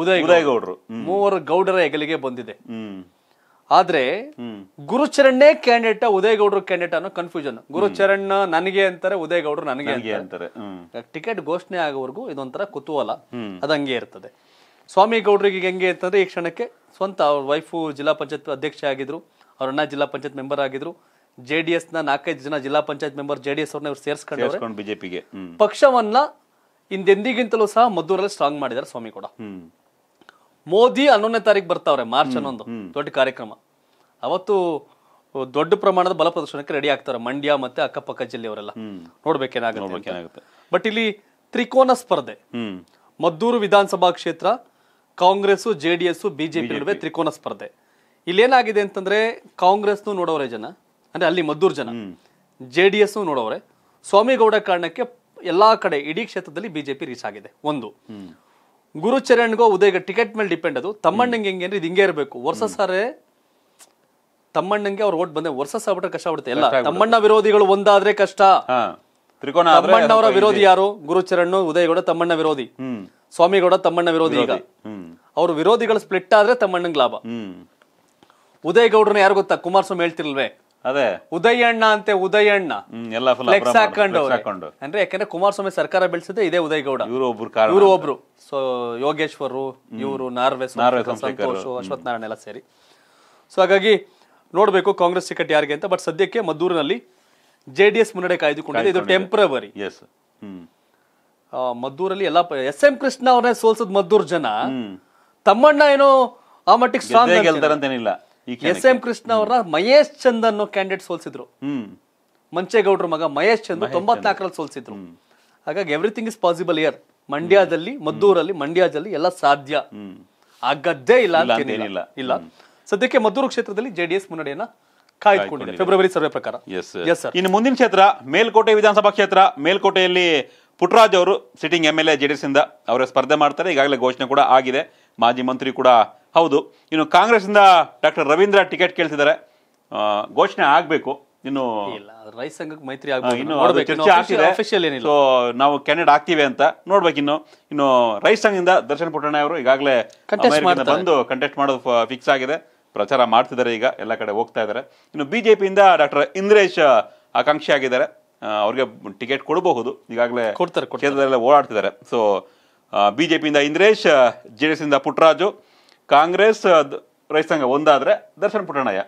ಉದಯ್ ಗೌಡ್ರು ಮೂವರು ಗೌಡರ ಹೆಗಲಿಗೆ ಬಂದಿದೆ ಆದ್ರೆ ಗುರುಚರಣೇ ಕ್ಯಾಂಡಿಡೇಟ್ ಗೌಡ್ರ ಕ್ಯಾಂಡಿಡೇಟ್ ಅನ್ನೋ ಕನ್ಫ್ಯೂಷನ್ ಗುರುಚರಣ್ ನನಗೆ ಅಂತಾರೆ ಉದಯಗೌಡರು ನನಗೆ ಅಂತಾರೆ ಟಿಕೆಟ್ ಘೋಷಣೆ ಆಗೋವರೆಗೂ ಇದೊಂಥರ ಕುತೂಹಲ ಅದಂಗೆ ಇರ್ತದೆ ಸ್ವಾಮಿ ಗೌಡ್ರಿಗೆ ಹೆಂಗೆ ಅಂತಂದ್ರೆ ಈ ಕ್ಷಣಕ್ಕೆ ಸ್ವಂತ ಅವ್ರ ವೈಫು ಜಿಲ್ಲಾ ಪಂಚಾಯತ್ ಅಧ್ಯಕ್ಷ ಆಗಿದ್ರು ಅವ್ರ ಅಣ್ಣ ಜಿಲ್ಲಾ ಪಂಚಾಯತ್ ಮೆಂಬರ್ ಆಗಿದ್ರು ಜೆ ಡಿ ಎಸ್ ನ ನಾಲ್ಕೈದು ಜನ ಜಿಲ್ಲಾ panchayat member J D S ಅವ್ರನ್ನ ಇವ್ರು ಸೇರಿಸ್ಕೊಂಡು ಬಿಜೆಪಿಗೆ ಪಕ್ಷವನ್ನ ಹಿಂದೆಂದಿಗಿಂತಲೂ ಸಹ ಮದ್ದೂರಲ್ಲಿ ಸ್ಟ್ರಾಂಗ್ ಮಾಡಿದ್ದಾರೆ ಸ್ವಾಮಿ ಕೂಡ ಮೋದಿ ಹನ್ನೊಂದನೇ ತಾರೀಕು ಬರ್ತಾವ್ರೆ ಮಾರ್ಚ್ ಹನ್ನೊಂದು ದೊಡ್ಡ ಕಾರ್ಯಕ್ರಮ ಅವತ್ತು ದೊಡ್ಡ ಪ್ರಮಾಣದ ಬಲ ಪ್ರದರ್ಶನಕ್ಕೆ ರೆಡಿ ಆಗ್ತಾರೆ ಮಂಡ್ಯ ಮತ್ತೆ ಅಕ್ಕಪಕ್ಕ ಜಿಲ್ಲೆಯವರೆಲ್ಲ ನೋಡ್ಬೇಕೇನಾಗುತ್ತೆ ಬಟ್ ಇಲ್ಲಿ ತ್ರಿಕೋನ ಸ್ಪರ್ಧೆ ಮದ್ದೂರು ವಿಧಾನಸಭಾ ಕ್ಷೇತ್ರ Congress J D S BJP ನಡುವೆ ತ್ರಿಕೋನ ಸ್ಪರ್ಧೆ ಇಲ್ಲೇನಾಗಿದೆ ಅಂತಂದ್ರೆ ಕಾಂಗ್ರೆಸ್ನು ನೋಡೋರೆ ಜನ ಅಂದ್ರೆ ಅಲ್ಲಿ ಮದ್ದೂರು ಜನ ಜೆ ಡಿ ಎಸ್ ನೋಡೋರೆ ಸ್ವಾಮಿಗೌಡ ಕಾರಣಕ್ಕೆ ಎಲ್ಲಾ ಕಡೆ ಇಡೀ ಕ್ಷೇತ್ರದಲ್ಲಿ ಬಿಜೆಪಿ ರೀಚ್ ಆಗಿದೆ ಒಂದು ಗುರುಚರಣ್ಗೋ ಉದಯ ಟಿಕೆಟ್ ಮೇಲೆ ಡಿಪೆಂಡ್ ಅದು ತಮ್ಮಣ್ಣಂಗೆ ಹೆಂಗೆ ಅಂದ್ರೆ ಇದು ಹಿಂಗೆ ಇರಬೇಕು ವರ್ಷ ಸಾರೇ ತಮ್ಮಣ್ಣಂಗೆ ಅವ್ರು ಓಟ್ ಬಂದೆ ವರ್ಷ ಸಾಬಿಟ್ರೆ ಕಷ್ಟ ಬಿಡುತ್ತೆ ಎಲ್ಲ ತಮ್ಮಣ್ಣ ವಿರೋಧಿಗಳು ಒಂದಾದ್ರೆ ಕಷ್ಟ ತ್ರಿಕೋನ ತಮ್ಮಣ್ಣವರ ವಿರೋಧಿ ಯಾರು ಗುರುಚರಣ್ ಉದಯಗೌಡ ತಮ್ಮಣ್ಣ ವಿರೋಧಿ ಸ್ವಾಮಿಗೌಡ ತಮ್ಮಣ್ಣ ವಿರೋಧಿ ಈಗ ಅವ್ರ ವಿರೋಧಿಗಳು ಸ್ಪ್ಲಿಟ್ ಆದ್ರೆ ತಮ್ಮಣ್ಣಂಗ್ ಲಾಭ ಉದಯಗೌಡ್ರನ್ನ ಯಾರು ಗೊತ್ತಾ ಕುಮಾರಸ್ವಾಮಿ ಹೇಳ್ತಿರ್ಲ್ವೇ ಅದೇ ಉದಯಣ್ಣ ಅಂತೆ ಉದಯಣ್ಣ ಎಲ್ಲ ಹಾಕೊಂಡು ಅಂದ್ರೆ ಯಾಕಂದ್ರೆ ಕುಮಾರಸ್ವಾಮಿ ಸರ್ಕಾರ ಬೆಳೆಸಿದ್ರೆ ಇದೇ ಉದಯಗೌಡ ಗೌಡ ಇವರು ಒಬ್ರು ಇವರು ಒಬ್ರು ಸೊ ಯೋಗೇಶ್ವರ್ ಇವರು ನಾರ್ವೆ ಸಂತೋಷ್ ಅಶ್ವಥ್ ಎಲ್ಲ ಸೇರಿ ಸೊ ಹಾಗಾಗಿ ನೋಡ್ಬೇಕು ಕಾಂಗ್ರೆಸ್ ಟಿಕೆಟ್ ಯಾರಿಗೆ ಅಂತ ಬಟ್ ಸದ್ಯಕ್ಕೆ ಮದ್ದೂರಿನಲ್ಲಿ ಜೆ ಡಿ ಎಸ್ ಮುನ್ನಡೆ ಕಾಯ್ದುಕೊಂಡಿದೆ ಇದು ಟೆಂಪ್ರವರಿ ಎಸ್ ಮದ್ದೂರಲ್ಲಿ ಎಲ್ಲಾ ಎಸ್ ಎಂ ಕೃಷ್ಣ ಅವ್ರನ್ನೇ ಸೋಲ್ಸದ್ ಮದ್ದೂರ್ ಜನ ತಮ್ಮಣ್ಣ ಏನೋ ಆ ಮಟ್ಟಿಗೆ ಸ್ಟ್ರಾಂಗ್ ಗೆಲ್ತಾರಂತೇನಿಲ್ಲ ಎಸ್ ಎಂ ಕೃಷ್ಣ ಅವರ ಮಹೇಶ್ ಚಂದ್ ಅನ್ನೋ ಕ್ಯಾಂಡಿಡೇಟ್ ಸೋಲ್ಸಿದ್ರು ಮಂಚೇಗೌಡ್ರ ಮಗ ಮಹೇಶ್ ಚಂದ್ ತೊಂಬತ್ನಾಲ್ಕರಲ್ಲಿ ಸೋಲ್ಸಿದ್ರು ಹಾಗಾಗಿ ಎವ್ರಿಥಿಂಗ್ ಇಸ್ ಪಾಸಿಬಲ್ ಇಯರ್ ಮಂಡ್ಯದಲ್ಲಿ ಮದ್ದೂರಲ್ಲಿ ಮಂಡ್ಯದಲ್ಲಿ ಎಲ್ಲ ಸಾಧ್ಯ ಆಗದ್ದೇ ಇಲ್ಲ ಇಲ್ಲ ಸದ್ಯಕ್ಕೆ ಮದ್ದೂರು ಕ್ಷೇತ್ರದಲ್ಲಿ ಜೆಡಿಎಸ್ ಮುನ್ನಡೆಯನ್ನ ಕಾಯ್ದುಕೊಂಡಿದೆ ಫೆಬ್ರವರಿ ಸರ್ವೆ ಪ್ರಕಾರ ಎಸ್ ಇನ್ನು ಮುಂದಿನ ಕ್ಷೇತ್ರ ಮೇಲ್ಕೋಟೆ ವಿಧಾನಸಭಾ ಕ್ಷೇತ್ರ ಮೇಲ್ಕೋಟೆಯಲ್ಲಿ ಪುಟ್ಟರಾಜ್ ಅವರು sitting M L A JDS ಇಂದ ಅವರ ಸ್ಪರ್ಧೆ ಮಾಡ್ತಾರೆ ಈಗಾಗಲೇ ಘೋಷಣೆ ಕೂಡ ಆಗಿದೆ ಮಾಜಿ ಮಂತ್ರಿ ಕೂಡ ಹೌದು ಇನ್ನು ಕಾಂಗ್ರೆಸ್ ಇಂದ ಡಾಕ್ಟರ್ ರವೀಂದ್ರ ಟಿಕೆಟ್ ಕೇಳ್ತಿದ್ದಾರೆ ಘೋಷಣೆ ಆಗಬೇಕು ಇನ್ನು ರೈತ ಸಂಘಕ್ಕೆ ಮೈತ್ರಿ ಆಗ್ಬೋದು ನಾವು ಕ್ಯಾಂಡಿಡೇಟ್ ಆಗ್ತೀವಿ ಅಂತ ನೋಡ್ಬೇಕು ಇನ್ನು ಇನ್ನು ರೈತ ಸಂಘದಿಂದ ದರ್ಶನ್ ಪುಟ್ಟಣ್ಣ ಅವರು ಈಗಾಗಲೇ ಬಂದು ಕಂಟೆಸ್ಟ್ ಮಾಡೋದು ಫಿಕ್ಸ್ ಆಗಿದೆ ಪ್ರಚಾರ ಮಾಡ್ತಿದ್ದಾರೆ ಈಗ ಎಲ್ಲ ಕಡೆ ಹೋಗ್ತಾ ಇದ್ದಾರೆ ಇನ್ನು ಬಿಜೆಪಿಯಿಂದ ಡಾಕ್ಟರ್ ಇಂದ್ರೇಶ್ ಆಕಾಂಕ್ಷಿ ಆಗಿದ್ದಾರೆ ಅವ್ರಿಗೆ ಟಿಕೆಟ್ ಕೊಡಬಹುದು ಈಗಾಗಲೇ ಕೊಡ್ತಾರೆ ಕ್ಷೇತ್ರದಲ್ಲೇ ಓಡಾಡ್ತಿದ್ದಾರೆ ಸೊ ಬಿಜೆಪಿಯಿಂದ ಇಂದ್ರೇಶ್ ಜೆಡಿಎಸ್ ಇಂದ ಪುಟ್ಟರಾಜು ಕಾಂಗ್ರೆಸ್ ರೈತ ಸಂಘ ಒಂದಾದ್ರೆ ದರ್ಶನ್ ಪುಟ್ಟಣಯ್ಯ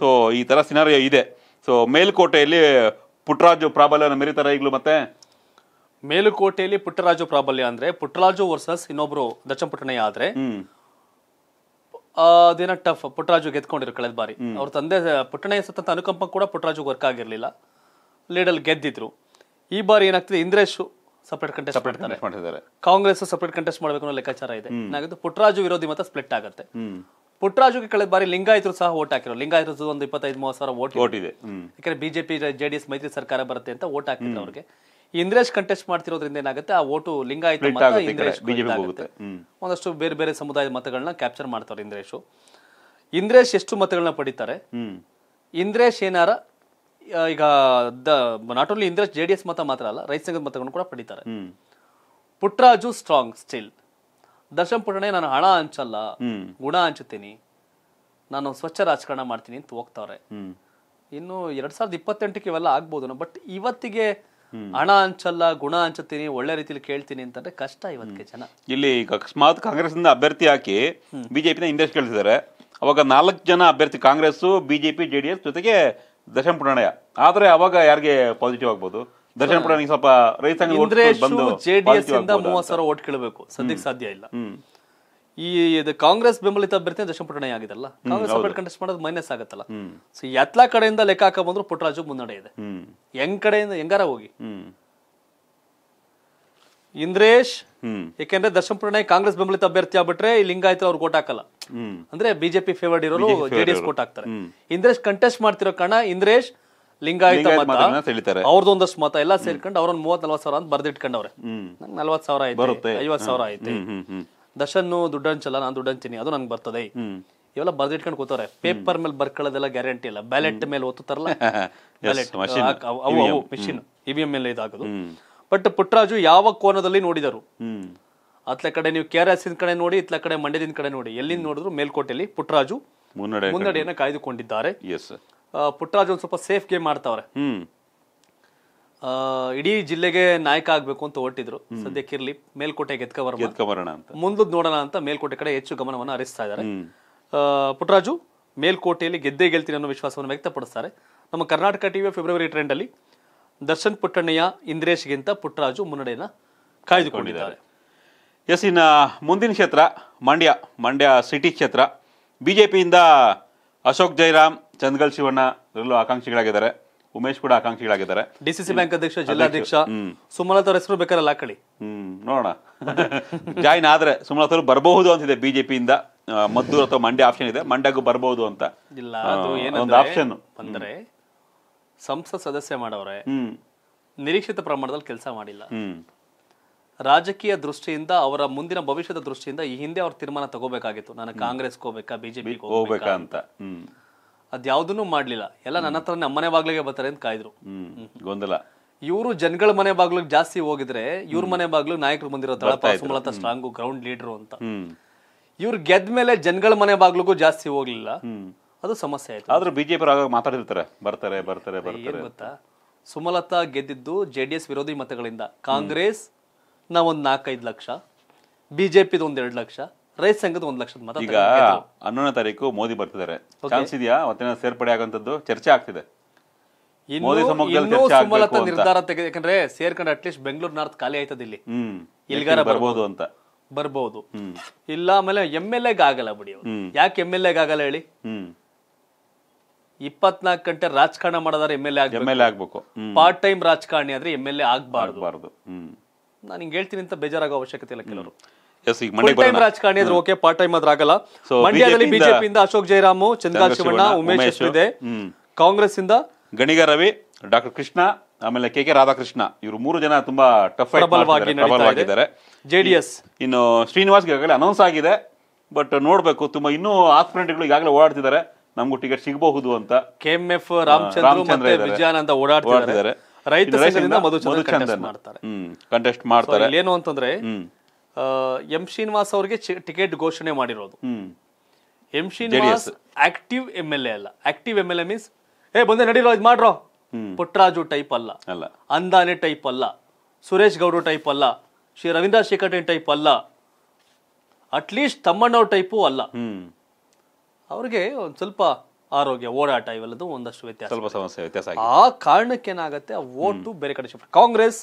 ಸೊ ಈ ತರ ಸಿನಾರಿಯೋ ಇದೆ ಸೊ ಮೇಲುಕೋಟೆಯಲ್ಲಿ ಪುಟ್ಟರಾಜು ಪ್ರಾಬಲ್ಯನ ಮೆರೀತಾರೆ ಈಗಲೂ ಮತ್ತೆ ಮೇಲುಕೋಟೆಯಲ್ಲಿ ಪುಟ್ಟರಾಜು ಪ್ರಾಬಲ್ಯ ಅಂದ್ರೆ ಪುಟ್ಟರಾಜು ವರ್ಸಸ್ ಇನ್ನೊಬ್ರು ದರ್ಶನ್ ಪುಟ್ಟಣಯ್ಯ ಆದ್ರೆ ಅದೇನ ಟಫ್ ಪುಟ್ಟರಾಜು ಗೆದ್ಕೊಂಡಿರು ಕಳೆದ ಬಾರಿ ಅವ್ರ ತಂದೆ ಪುಟ್ಟಣಯ್ಯ ಸತ್ತಂತ ಅನುಕಂಪ ಕೂಡ ಪುಟ್ಟರಾಜು ವರ್ಕ್ ಆಗಿರ್ಲಿಲ್ಲ ಲೀಡಲ್ಲಿ ಗೆದ್ದಿದ್ರು ಈ ಬಾರಿ ಏನಾಗ್ತಿದೆ ಇಂದ್ರೇಶ್ ಸಪ್ರೇಟ್ ಕಂಟೆಸ್ಟ್ ಮಾಡಿದ್ದಾರೆ ಕಾಂಗ್ರೆಸ್ ಸಪ್ರೇಟ್ ಕಂಟೆಸ್ಟ್ ಮಾಡಬೇಕು ಅನ್ನೋ ಲೆಕ್ಕಾಚಾರ ಇದೆ ಏನಾಗುತ್ತೆ ಪುಟ್ಟರಾಜು ವಿರೋಧಿ ಮತ ಸ್ಪ್ಲಿಟ್ ಆಗುತ್ತೆ ಪುಟ್ಟರಾಜುಗೆ ಕಳೆದ ಬಾರಿ ಲಿಂಗಾಯತರು ಸಹ ಓಟ್ ಹಾಕಿರೋ ಲಿಂಗಾಯತರು ಒಂದು ಇಪ್ಪತ್ತೈದು ಮೂವತ್ತು ಸಾವಿರ ಓಟ್ ಓಟ್ ಇದೆ ಯಾಕಂದ್ರೆ ಬಿಜೆಪಿ ಜೆಡಿಎಸ್ ಮೈತ್ರಿ ಸರ್ಕಾರ ಬರುತ್ತೆ ಅಂತ ಓಟ್ ಹಾಕಿದ್ರು ಅವ್ರಿಗೆ ಇಂದ್ರೇಶ್ ಕಂಟೆಸ್ಟ್ ಮಾಡ್ತಿರೋದ್ರಿಂದ ಏನಾಗುತ್ತೆ ಆ ಓಟು ಲಿಂಗಾಯತ ಇಂದ್ರೇಶ್ ಆಗುತ್ತೆ ಒಂದಷ್ಟು ಬೇರೆ ಬೇರೆ ಸಮುದಾಯದ ಮತಗಳನ್ನ ಕ್ಯಾಪ್ಚರ್ ಮಾಡ್ತಾರೆ ಇಂದ್ರೇಶ್ ಇಂದ್ರೇಶ್ ಎಷ್ಟು ಮತಗಳನ್ನ ಪಡಿತಾರೆ ಇಂದ್ರೇಶ್ ಏನಾರ ಈಗ the not only Indra J D S ಮತ ಮಾತ್ರ ಅಲ್ಲ ರೈತ ಸಂಘದ ಮತಗಳನ್ನು ಕೂಡ ಪಡಿತಾರೆ ಪುಟ್ರಾಜು ಸ್ಟ್ರಾಂಗ್ ಸ್ಟಿಲ್ ದರ್ಶನ್ ಪುಟ್ಟಣೆ ನಾನು ಹಣ ಹಂಚಲ್ಲ ಗುಣ ಹಂಚುತ್ತೀನಿ ನಾನು ಸ್ವಚ್ಛ ರಾಜಕಾರಣ ಮಾಡ್ತೀನಿ ಅಂತ ಹೋಗ್ತಾವ್ರೆ ಇನ್ನು ಎರಡ್ ಸಾವಿರದ ಇಪ್ಪತ್ತೆಂಟಕ್ಕೆ ಇವೆಲ್ಲ ಆಗ್ಬೋದು ಬಟ್ ಇವತ್ತಿಗೆ ಹಣ ಹಂಚಲ್ಲ ಗುಣ ಹಂಚುತ್ತೀನಿ ಒಳ್ಳೆ ರೀತಿಲಿ ಕೇಳ್ತೀನಿ ಅಂತಂದ್ರೆ ಕಷ್ಟ ಇವತ್ತಿಗೆ ಜನ ಇಲ್ಲಿ ಅಕಸ್ಮಾತ್ ಕಾಂಗ್ರೆಸ್ ಅಭ್ಯರ್ಥಿ ಹಾಕಿ ಬಿಜೆಪಿನ ಇಂದ್ರೆ ಕೇಳ್ತಿದ್ದಾರೆ ಅವಾಗ ನಾಲ್ಕು ಜನ ಅಭ್ಯರ್ಥಿ ಕಾಂಗ್ರೆಸ್ ಬಿಜೆಪಿ ಜೆಡಿಎಸ್ ಜೊತೆಗೆ ದಶಮ ಪುರಾಣಯ ಆದ್ರೆ ಅವಾಗ ಯಾರಿಗೆ ಪಾಸಿಟಿವ್ ಆಗ್ಬೋದು ದಶಮ ಪುರಾಣಿಗೆ ಸ್ವಲ್ಪ ರೈತ ಜೆಡಿಎಸ್ ಇಂದ ಸಾವಿರ ಓಟ್ ಕೇಳಬೇಕು ಸದ್ಯಕ್ಕೆ ಸಾಧ್ಯ ಇಲ್ಲ ಈ ಇದು ಕಾಂಗ್ರೆಸ್ ಬೆಂಬಲಿತ ಅಭ್ಯರ್ಥಿ ದಶಮ ಪುಟ್ಟಣಯ್ಯ ಆಗಿದೆಲ್ಲ ಕಾಂಗ್ರೆಸ್ ಅಭ್ಯರ್ಥಿ ಕಂಟೆಸ್ಟ್ ಮಾಡೋದು ಮೈನಸ್ ಆಗತ್ತಲ್ಲ ಸೊ ಎತ್ಲಾ ಕಡೆಯಿಂದ ಲೆಕ್ಕ ಹಾಕ ಬಂದ್ರು ಪುಟ್ಟರಾಜು ಮುನ್ನಡೆ ಇದೆ ಹೆಂಗ್ ಕಡೆಯಿಂದ ಹೆಂಗಾರ ಹೋಗಿ ಇಂದ್ರೇಶ್ ಯಾಕೆಂದ್ರೆ ದರ್ಶನ್ ಕಾಂಗ್ರೆಸ್ ಬೆಂಬಲಿತ ಅಭ್ಯರ್ಥಿ ಆಗ್ಬಿಟ್ರೆ ಲಿಂಗಾಯತ ಅವ್ರು ಕೋಟ್ ಹಾಕಲ್ಲ ಅಂದ್ರೆ ಬಿಜೆಪಿ ಫೇವರ್ಡ್ ಇರೋರು ಜೆಡಿಎಸ್ ಕೋಟ್ ಹಾಕ್ತಾರೆ ಇಂದ್ರೇಶ್ ಕಂಟೆಸ್ಟ್ ಮಾಡ್ತಿರೋ ಕಾರಣ ಇಂದ್ರೇಶ್ ಲಿಂಗಾಯತ ಅವ್ರದೊಂದಷ್ಟು ಮತ ಎಲ್ಲ ಸೇರ್ಕೊಂಡು ಅವ್ರ ಮೂವತ್ ನಲ್ವತ್ ಸಾವಿರ ಅಂತ ಬರ್ದಿಟ್ಕೊಂಡವ್ರೆ ನಂಗೆ ಸಾವಿರ ಐತೆ ಐವತ್ ಸಾವಿರ ಐತೆ ದರ್ಶನ್ ದುಡ್ಡು ಹಂಚಲ್ಲ ನಾನು ದುಡ್ಡು ಹಂಚಿನಿ ಅದು ನಂಗೆ ಬರ್ತದೆ ಇವೆಲ್ಲ ಬರ್ದಿಟ್ಕೊಂಡು ಕೂತವ್ರೆ ಪೇಪರ್ ಮೇಲೆ ಬರ್ಕೊಳ್ಳೋದೆಲ್ಲ ಗ್ಯಾರಂಟಿ ಇಲ್ಲ ಬ್ಯಾಲೆಟ್ ಮೇಲೆ ಓದ್ತಾರಲ್ಲ ಬ್ಯಾಲೆಟ್ ಮಿಷಿನ್ ಇವಿಎಂ ಮೇಲೆ ಇದಾಗೋದು ಬಟ್ ಪುಟ್ಟರಾಜು ಯಾವ ಕೋನದಲ್ಲಿ ನೋಡಿದರು ಅತ್ಲ ಕಡೆ ನೀವು ಕೆ ಆರ್ ಎಸ್ ಕಡೆ ನೋಡಿ ಇತ್ಲ ಕಡೆ ಮಂಡ್ಯದಿಂದ ಕಡೆ ನೋಡಿ ಎಲ್ಲಿಂದ ನೋಡಿದ್ರು ಮೇಲ್ಕೋಟೆಯಲ್ಲಿ ಪುಟ್ಟರಾಜು ಮುನ್ನಡೆಯನ್ನು ಕಾಯ್ದುಕೊಂಡಿದ್ದಾರೆ ಪುಟ್ಟರಾಜು ಒಂದ್ ಸ್ವಲ್ಪ ಸೇಫ್ ಗೇಮ್ ಮಾಡ್ತಾವ್ರೆ ಇಡೀ ಜಿಲ್ಲೆಗೆ ನಾಯಕ ಆಗ್ಬೇಕು ಅಂತ ಹೊರಟಿದ್ರು ಸದ್ಯಕ್ಕೆ ಇರ್ಲಿ ಮೇಲ್ಕೋಟೆಗೆ ಅಂತ ಮುಂದದ್ ನೋಡೋಣ ಅಂತ ಮೇಲ್ಕೋಟೆ ಕಡೆ ಹೆಚ್ಚು ಗಮನವನ್ನು ಹರಿಸ್ತಾ ಇದ್ದಾರೆ ಪುಟ್ಟರಾಜು ಮೇಲ್ಕೋಟೆಯಲ್ಲಿ ಗೆದ್ದೇ ಗೆಲ್ತೀನಿ ಅನ್ನೋ ವಿಶ್ವಾಸವನ್ನು ವ್ಯಕ್ತಪಡಿಸ್ತಾರೆ ನಮ್ಮ ಕರ್ನಾಟಕ ಟಿವಿ ಫೆಬ್ರವರಿ ಟ್ರೆಂಡ್ ಅಲ್ಲಿ ದರ್ಶನ್ ಪುಟ್ಟಣ್ಣಯ್ಯ ಇಂದ್ರೇಶ್ಗಿಂತ ಪುಟ್ಟರಾಜು ಮುನ್ನಡೆಯನ್ನು ಕಾಯ್ದುಕೊಂಡಿದ್ದಾರೆ ಎಸ್ ಇನ್ನು ಮುಂದಿನ ಕ್ಷೇತ್ರ ಮಂಡ್ಯ ಮಂಡ್ಯ ಸಿಟಿ ಕ್ಷೇತ್ರ ಬಿ ಜೆ ಪಿಯಿಂದ ಅಶೋಕ್ ಜೈರಾಮ್ ಚಂದ್ಗಲ್ ಶಿವಣ್ಣ ಇವರೆಲ್ಲೂ ಆಕಾಂಕ್ಷಿಗಳಾಗಿದ್ದಾರೆ ಉಮೇಶ್ ಕೂಡ ಆಕಾಂಕ್ಷಿಗಳಾಗಿದ್ದಾರೆ ಡಿ ಸಿ ಸಿ ಬ್ಯಾಂಕ್ ಅಧ್ಯಕ್ಷ ಜಿಲ್ಲಾಧ್ಯಕ್ಷ ಸುಮಲತಾ ಅವ್ರ ಹೆಸರು ಬೇಕಾದ್ರೆ ಲಾಕಳಿ ಹ್ಮ್ ನೋಡೋಣ ಜಾಯಿನ್ ಆದ್ರೆ ಸುಮಲತಾ ಅವರು ಬರಬಹುದು ಅಂತಿದೆ ಬಿಜೆಪಿಯಿಂದ ಮದ್ದೂರು ಅಥವಾ ಮಂಡ್ಯ ಆಪ್ಷನ್ ಇದೆ ಮಂಡ್ಯಗೂ ಬರಬಹುದು ಅಂತ ಇಲ್ಲ ಒಂದು ಆಪ್ಷನ್ ಅಂದ್ರೆ ಸಂಸತ್ ಸದಸ್ಯ ಮಾಡವ್ರೆ ನಿರೀಕ್ಷಿತ ಪ್ರಮಾಣದಲ್ಲಿ ಕೆಲಸ ಮಾಡಿಲ್ಲ ರಾಜಕೀಯ ದೃಷ್ಟಿಯಿಂದ ಅವರ ಮುಂದಿನ ಭವಿಷ್ಯದ ದೃಷ್ಟಿಯಿಂದ ಈ ಹಿಂದೆ ಅವ್ರ ತೀರ್ಮಾನ ತಗೋಬೇಕಾಗಿತ್ತು ನಾನು ಕಾಂಗ್ರೆಸ್ ಹೋಗ್ಬೇಕಾ ಬಿಜೆಪಿ ಹೋಗ್ಬೇಕಾ ಅಂತ ಅದ್ಯಾವ್ದನ್ನು ಮಾಡ್ಲಿಲ್ಲ ಎಲ್ಲ ನನ್ನ ಹತ್ರ ಮನೆ ಬಾಗ್ಲಿಗೆ ಬರ್ತಾರೆ ಅಂತ ಕಾಯ್ದ್ರು ಗೊಂದಲ ಇವರು ಜನಗಳ ಮನೆ ಬಾಗ್ಲಿಗೆ ಜಾಸ್ತಿ ಹೋಗಿದ್ರೆ ಇವ್ರ ಮನೆ ಬಾಗ್ಲು ನಾಯಕರು ಬಂದಿರೋ ತಳಪ ಸ್ಟ್ರಾಂಗು ಗ್ರೌಂಡ್ ಲೀಡರ್ ಅಂತ ಇವ್ರು ಮೇಲೆ ಜನಗಳ ಮನೆ ಬಾಗ್ಲಿಗೂ ಜಾಸ್ತಿ ಹೋಗ್ಲಿಲ್ಲ ಅದು ಸಮಸ್ಯೆ ಆಯ್ತು ಆದ್ರೂ ಬಿಜೆಪಿ ಮಾತಾಡಿರ್ತಾರೆ ಬರ್ತಾರೆ ಬರ್ತಾರೆ ಬರ್ತಾರೆ ಗೊತ್ತಾ ಸುಮಲತಾ ಗೆದ್ದಿದ್ದು ಜೆ ಡಿ ಎಸ್ ವಿರೋಧಿ ಮತಗಳಿಂದ ಕಾಂಗ್ರೆಸ್ ನ ಒಂದ್ ನಾಲ್ಕೈದು ಲಕ್ಷ ಬಿಜೆಪಿದ ಒಂದ್ ಎರಡು ಲಕ್ಷ ರೈತ ಸಂಘದ ಒಂದ್ ಲಕ್ಷದ ಮತ ಈಗ ಹನ್ನೊಂದನೇ ತಾರೀಕು ಮೋದಿ ಬರ್ತಿದ್ದಾರೆ ಚಾನ್ಸ್ ಇದೆಯಾ ಮತ್ತೆ ಸೇರ್ಪಡೆ ಆಗಂತದ್ದು ಚರ್ಚೆ ಆಗ್ತಿದೆ ಸುಮಲತಾ ನಿರ್ಧಾರ ತೆಗೆದು ಯಾಕಂದ್ರೆ ಸೇರ್ಕೊಂಡು ಅಟ್ಲೀಸ್ಟ್ ಬೆಂಗಳೂರು ನಾರ್ತ್ ಖಾಲಿ ಆಯ್ತದ ಇಲ್ಲಿ ಇಲ್ಗಾರ ಬರ್ಬೋದು ಅಂತ ಬರ್ಬೋದು ಇಲ್ಲ ಆಮೇಲೆ ಎಮ್ ಎಲ್ ಎಗ್ ಆಗಲ್ಲ ಬಿಡಿ ಯಾಕೆ ಎಮ್ ಎಲ್ ಎಗ್ ಆಗಲ್ಲ ಹೇಳಿ ಇಪ್ಪತ್ನಾಲ್ಕು ಗಂಟೆ ರಾಜಕಾರಣ ಮಾಡೋದಾದ್ರೆ M L M M L ಆಗ್ಬೇಕು ಪಾರ್ಟ್ ಟೈಮ್ ರಾಜಕಾರಣಿ ಆದ್ರೆ ಎಮ್ ಎಲ್ ಎ ಆಗ್ಬಾರ್ದು ನಾನು ಹಿಂಗೆ ಹೇಳ್ತೀನಿ ಅಂತ ಬೇಜಾರಾಗೋ ಅವಶ್ಯಕತೆ ಇಲ್ಲ ಕೆಲವರು ರಾಜಕಾರಣಿ ಓಕೆ ಪಾರ್ಟ್ ಟೈಮ್ ಆದ್ರೆ ಆಗಲ್ಲ ಮಂಡ್ಯದಲ್ಲಿ ಬಿಜೆಪಿ ಇಂದ ಅಶೋಕ್ ಜಯರಾಮು ಚಂದ್ರ ಶಿವಣ್ಣ ಉಮೇಶ್ ಇದೆ ಕಾಂಗ್ರೆಸ್ ಇಂದ ಗಣಿಗ ರವಿ ಡಾಕ್ಟರ್ ಕೃಷ್ಣ ಆಮೇಲೆ ಕೆ ಕೆ ರಾಧಾಕೃಷ್ಣ ಇವರು ಮೂರು ಜನ ತುಂಬಾ ಟಫ್ ಪ್ರಬಲವಾಗಿದ್ದಾರೆ ಜೆಡಿಎಸ್ ಇನ್ನು ಶ್ರೀನಿವಾಸ್ಗೆ ಈಗಾಗಲೇ ಅನೌನ್ಸ್ ಆಗಿದೆ ಬಟ್ ನೋಡ್ಬೇಕು ತುಂಬಾ ಇನ್ನೂ ಆಸ್ಪಿರೆಂಟ್ಗಳು ಈಗಾಗಲೇ ಓಡಾಡ್ತಿದ್ದಾರೆ ನಮ್ಗೂ ಟಿಕೆಟ್ ಸಿಗಬಹುದು ಅಂತ ಕೆಎಂಎಫ್ ರಾಮಚಂದ್ರ ವಿಜಯಾನಂದ ಓಡಾಡ್ತಿದ್ದಾರೆ ರೈತ ಮಾಡ್ತಾರೆ ಕಂಟೆಸ್ಟ್ ಮಾಡ್ತಾರೆ ಏನು ಅಂತಂದ್ರೆ ಎಂ ಶ್ರೀನಿವಾಸ್ ಅವರಿಗೆ ಟಿಕೆಟ್ ಘೋಷಣೆ ಮಾಡಿರೋದು M Srinivas active M L A ಅಲ್ಲ active M L A means ಏ ಬಂದೆ ನಡೀರೋ ಇದು ಮಾಡ್ರೋ ಪುಟ್ಟರಾಜು ಟೈಪ್ ಅಲ್ಲ ಅಂದಾನೆ ಟೈಪ್ ಅಲ್ಲ ಸುರೇಶ್ ಗೌಡ್ರು ಟೈಪ್ ಅಲ್ಲ ಶ್ರೀ ರವೀಂದ್ರ ಶೇಖರ್ ಟೈಪ್ ಅಲ್ಲ ಅಟ್ಲೀಸ್ಟ್ ತಮ್ಮಣ್ಣವ್ರ ಟೈಪು ಅಲ್ಲ ಅವ್ರಿಗೆ ಒಂದು ಸ್ವಲ್ಪ ಆರೋಗ್ಯ ಓಡಾಟ ಇವೆಲ್ಲದು ಒಂದಷ್ಟು ವ್ಯತ್ಯಾಸ ಸ್ವಲ್ಪ ಸಮಸ್ಯೆ ವ್ಯತ್ಯಾಸ ಆ ಕಾರಣಕ್ಕೆ ಏನಾಗುತ್ತೆ ಆ ಬೇರೆ ಕಡೆ shift Congress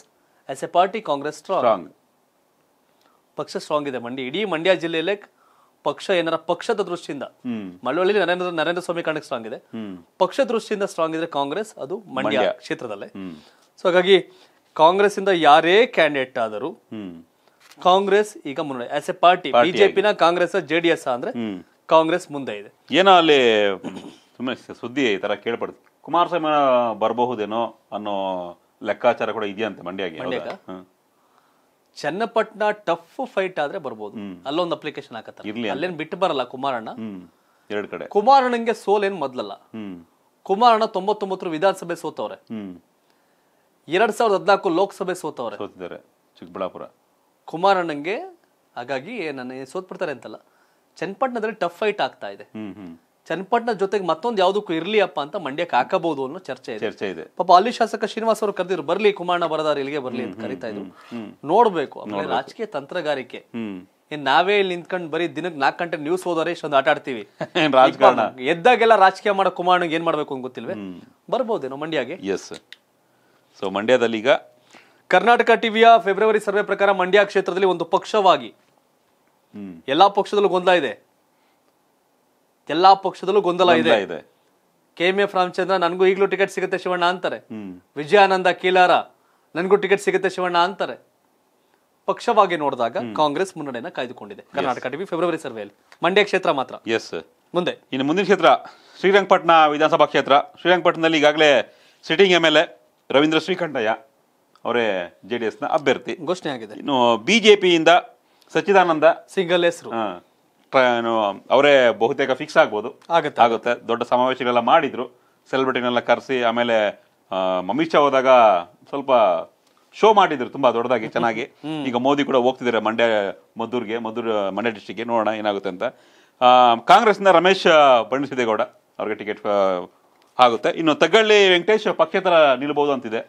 as a party Congress strong ಪಕ್ಷ ಸ್ಟ್ರಾಂಗ್ ಇದೆ ಮಂಡ್ಯ ಇಡೀ ಮಂಡ್ಯ ಜಿಲ್ಲೆಯಲ್ಲೇ ಪಕ್ಷ ಏನಾರ ಪಕ್ಷದ ದೃಷ್ಟಿಯಿಂದ ಮಳವಳ್ಳಿ ನರೇಂದ್ರ ನರೇಂದ್ರ ಸ್ವಾಮಿ ಕಾರಣಕ್ಕೆ ಸ್ಟ್ರಾಂಗ್ ಇದೆ ಪಕ್ಷ ದೃಷ್ಟಿಯಿಂದ ಸ್ಟ್ರಾಂಗ್ ಇದ್ರೆ ಕಾಂಗ್ರೆಸ್ ಅದು ಮಂಡ್ಯ ಕ್ಷೇತ್ರದಲ್ಲೇ ಸೊ ಹಾಗಾಗಿ ಕಾಂಗ್ರೆಸ್ ಇಂದ ಯಾರೇ ಕ್ಯಾಂಡಿಡೇಟ್ ಆದರೂ ಕಾಂಗ್ರೆಸ್ ಈಗ ಮುನ್ನಡೆ ಆಸ್ ಎ ಪಾರ್ಟಿ ಬಿಜೆಪಿನ ಕಾಂಗ್ರೆಸ್ ಜೆಡಿಎಸ್ ಅಂದ್ರೆ ಕಾಂಗ್ರೆಸ್ ಮುಂದೆ ಇದೆ ಏನೋ ಅಲ್ಲಿ ಸುಮ್ಮನೆ ಸುದ್ದಿ ಈ ಥರ ಕೇಳ್ಬಾರ್ದು ಕುಮಾರಸ್ವಾಮಿ ಬರಬಹುದೇನೋ ಅನ್ನೋ ಲೆಕ್ಕಾಚಾರ ಕೂಡ ಇದೆಯಂತೆ ಮಂಡ್ಯಗೆ ಚನ್ನಪಟ್ಟಣ ಟಫ್ ಫೈಟ್ ಆದ್ರೆ ಬರ್ಬೋದು ಅಲ್ಲೊಂದು ಅಪ್ಲಿಕೇಶನ್ ಹಾಕತ್ತಾರೆ ಅಲ್ಲೇನ್ ಬಿಟ್ಟು ಬರಲ್ಲ ಕುಮಾರಣ್ಣ ಎರಡು ಕಡೆ ಕುಮಾರಣ್ಣಂಗೆ ಸೋಲೇನ್ ಮೊದ್ಲಲ್ಲ ಮೊದ್ಲಲ್ಲ ಕುಮಾರಣ್ಣ ತೊಂಬತ್ತೊಂಬತ್ತರ ವಿಧಾನಸಭೆ ಸೋತವ್ರೆ ಎರಡ್ ಸಾವಿರದ ಹದಿನಾಲ್ಕು ಲೋಕಸಭೆ ಸೋತವ್ರೆ ಸೋತಿದ್ದಾರೆ ಚಿಕ್ಕಬಳ್ಳಾಪುರ ಕುಮಾರಣ್ಣಂಗೆ ಹಾಗಾಗಿ ನನ್ನ ಸೋತ್ ಅಂತಲ್ಲ ಚನ್ನಪಟ್ಟಣದಲ್ಲಿ ಟಫ್ ಫೈಟ್ ಆಗ್ತಾ ಇದೆ ಚನ್ನಪಟ್ಟಣ ಜೊತೆಗೆ ಮತ್ತೊಂದು ಇರ್ಲಿ ಅಪ್ಪ ಅಂತ ಮಂಡ್ಯಕ್ಕೆ ಹಾಕಬಹುದು ಅನ್ನೋ ಚರ್ಚೆ ಚರ್ಚೆ ಇದೆ ಪಾಪ ಅಲ್ಲಿ ಶಾಸಕ ಶ್ರೀನಿವಾಸ್ ಅವರು ಕರೆದಿದ್ರು ಬರ್ಲಿ ಕುಮಾರಣ್ಣ ಬರದಾರ ಇಲ್ಲಿಗೆ ಬರ್ಲಿ ಅಂತ ಕರಿತಾ ಇದ್ರು ನೋಡ್ಬೇಕು ರಾಜಕೀಯ ತಂತ್ರಗಾರಿಕೆ ಏನ್ ನಾವೇ ಇಲ್ಲಿ ನಿಂತ್ಕೊಂಡು ಬರೀ ದಿನಕ್ಕೆ ನಾಲ್ಕು ಗಂಟೆ ನ್ಯೂಸ್ ಹೋದರೆ ಇಷ್ಟೊಂದು ಆಟ ಆಡ್ತೀವಿ ರಾಜಕಾರಣ ಎದ್ದಾಗೆಲ್ಲ ರಾಜಕೀಯ ಮಾಡೋ ಕುಮಾರಣ್ಗೆ ಏನ್ ಮಾಡ್ಬೇಕು ಅಂತ ಗೊತ್ತಿಲ್ವೇ ಬರ್ಬೋದೇನೋ ಮಂಡ್ಯಗೆ ಎಸ್ ಸೊ ಮಂಡ್ಯದಲ್ಲಿ ಈಗ ಕರ್ನಾಟಕ ಟಿವಿಯ ಫೆಬ್ರವರಿ ಸರ್ವೆ ಪ್ರಕಾರ ಮಂಡ್ಯ ಕ್ಷೇತ್ರದಲ್ಲಿ ಒಂದು ಪಕ್ಷವಾಗಿ ಎಲ್ಲಾ ಪಕ್ಷದಲ್ಲೂ ಗೊಂದಲ ಇದೆ ಎಲ್ಲಾ ಪಕ್ಷದಲ್ಲೂ ಗೊಂದಲ ಇದೆ ಕೆ ಎಂ ಎಫ್ ರಾಮಚಂದ್ರ ನನಗೂ ಈಗಲೂ ಟಿಕೆಟ್ ಸಿಗುತ್ತೆ ಶಿವಣ್ಣ ಅಂತಾರೆ ವಿಜಯಾನಂದ ಕೀಲಾರ ನನ್ಗೂ ಟಿಕೆಟ್ ಸಿಗುತ್ತೆ ಶಿವಣ್ಣ ಅಂತಾರೆ ಪಕ್ಷವಾಗಿ ನೋಡಿದಾಗ ಕಾಂಗ್ರೆಸ್ ಮುನ್ನಡೆಯನ್ನು ಕಾಯ್ದುಕೊಂಡಿದೆ ಕರ್ನಾಟಕ ಟಿವಿ ಫೆಬ್ರವರಿ ಸರ್ವೆಯಲ್ಲಿ ಮಂಡ್ಯ ಕ್ಷೇತ್ರ ಮಾತ್ರ ಎಸ್ ಮುಂದೆ ಇನ್ನು ಮುಂದಿನ ಕ್ಷೇತ್ರ ಶ್ರೀರಂಗಪಟ್ಟಣ ವಿಧಾನಸಭಾ ಕ್ಷೇತ್ರ ಶ್ರೀರಂಗಪಟ್ಟಣದಲ್ಲಿ ಈಗಾಗಲೇ sitting M L A Ravindra Srikantaiah ಅವರೇ ಜೆ ಡಿ ಎಸ್ನ ಅಭ್ಯರ್ಥಿ ಘೋಷಣೆ ಆಗಿದೆ ಇನ್ನು ಬಿಜೆಪಿಯಿಂದ ಸಚ್ಚಿದಾನಂದ ಸಿಂಗಲ್ ಹೆಸರು ಅವರೇ ಬಹುತೇಕ ಫಿಕ್ಸ್ ಆಗ್ಬೋದು ಆಗುತ್ತೆ ಆಗುತ್ತೆ ದೊಡ್ಡ ಸಮಾವೇಶಗಳೆಲ್ಲ ಮಾಡಿದ್ರು ಸೆಲೆಬ್ರಿಟಿನೆಲ್ಲ ಕರೆಸಿ ಆಮೇಲೆ ಅಮಿತ್ ಶಾ ಹೋದಾಗ ಸ್ವಲ್ಪ ಶೋ ಮಾಡಿದ್ರು ತುಂಬಾ ದೊಡ್ಡದಾಗಿ ಚೆನ್ನಾಗಿ ಈಗ ಮೋದಿ ಕೂಡ ಹೋಗ್ತಿದ್ದಾರೆ ಮಂಡ್ಯ ಮದ್ದೂರ್ಗೆ ಮದ್ದೂರ್ ಮಂಡ್ಯ ಡಿಸ್ಟಿಕ್ಗೆ ನೋಡೋಣ ಏನಾಗುತ್ತೆ ಅಂತ ಕಾಂಗ್ರೆಸ್ನ ರಮೇಶ್ ಬಣ್ಣಿಸಿದೇಗೌಡ ಅವ್ರಿಗೆ ಟಿಕೆಟ್ ಆಗುತ್ತೆ ಇನ್ನು ತಗಳ್ಳಿ ವೆಂಕಟೇಶ್ ಪಕ್ಷೇತರ ನಿಲ್ಬಹುದು ಅಂತಿದೆ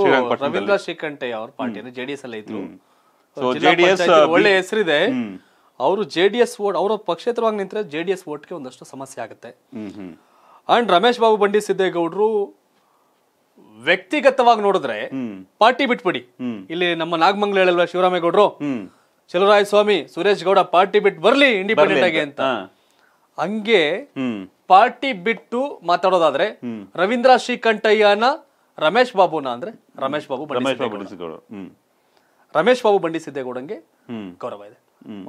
ಶ್ರೀರಂಗಪಟ್ಟಣ ಶ್ರೀಕಂಠಯ್ಯ ಅವ್ರ ಪಾರ್ಟಿ ಜೆಡಿಎಸ್ ಅಲ್ಲಿ ಇದ್ರು ಜೆಡಿಎಸ್ uh, ಒಳ್ಳೆ ಹೆಸರಿದೆ ಅವರು ಜೆ ಡಿ ಎಸ್ ವೋಟ್ ಅವರ ಪಕ್ಷೇತರವಾಗಿ ನಿಂತರೆ ಜೆ ಡಿ ಎಸ್ ಒಂದಷ್ಟು ಸಮಸ್ಯೆ ಆಗುತ್ತೆ ಅಂಡ್ ರಮೇಶ್ ಬಾಬು ಬಂಡಿ ಸಿದ್ದೇಗೌಡರು ವ್ಯಕ್ತಿಗತವಾಗಿ ನೋಡಿದ್ರೆ ಪಾರ್ಟಿ ಬಿಟ್ಬಿಡಿ ಇಲ್ಲಿ ನಮ್ಮ ನಾಗಮಂಗ್ಲ ಹೇಳಲ್ವಾ ಶಿವರಾಮೇಗೌಡರು ಚಲುರಾಯ ಸ್ವಾಮಿ ಸುರೇಶ್ ಗೌಡ ಪಾರ್ಟಿ ಬಿಟ್ಟು ಬರ್ಲಿ ಇಂಡಿಪೆಂಡೆಂಟ್ ಆಗಿ ಅಂತ ಹಂಗೆ ಪಾರ್ಟಿ ಬಿಟ್ಟು ಮಾತಾಡೋದಾದ್ರೆ ರವೀಂದ್ರ ಶ್ರೀಕಂಠಯ್ಯನ ರಮೇಶ್ ಬಾಬುನ ಅಂದ್ರೆ ರಮೇಶ್ ಬಾಬು ರಮೇಶ್ ಬಾಬು ರಮೇಶ್ ಬಾಬು ಬಂಡಿ ಸಿದ್ದೇಗೌಡಂಗೆ ಗೌರವ ಇದೆ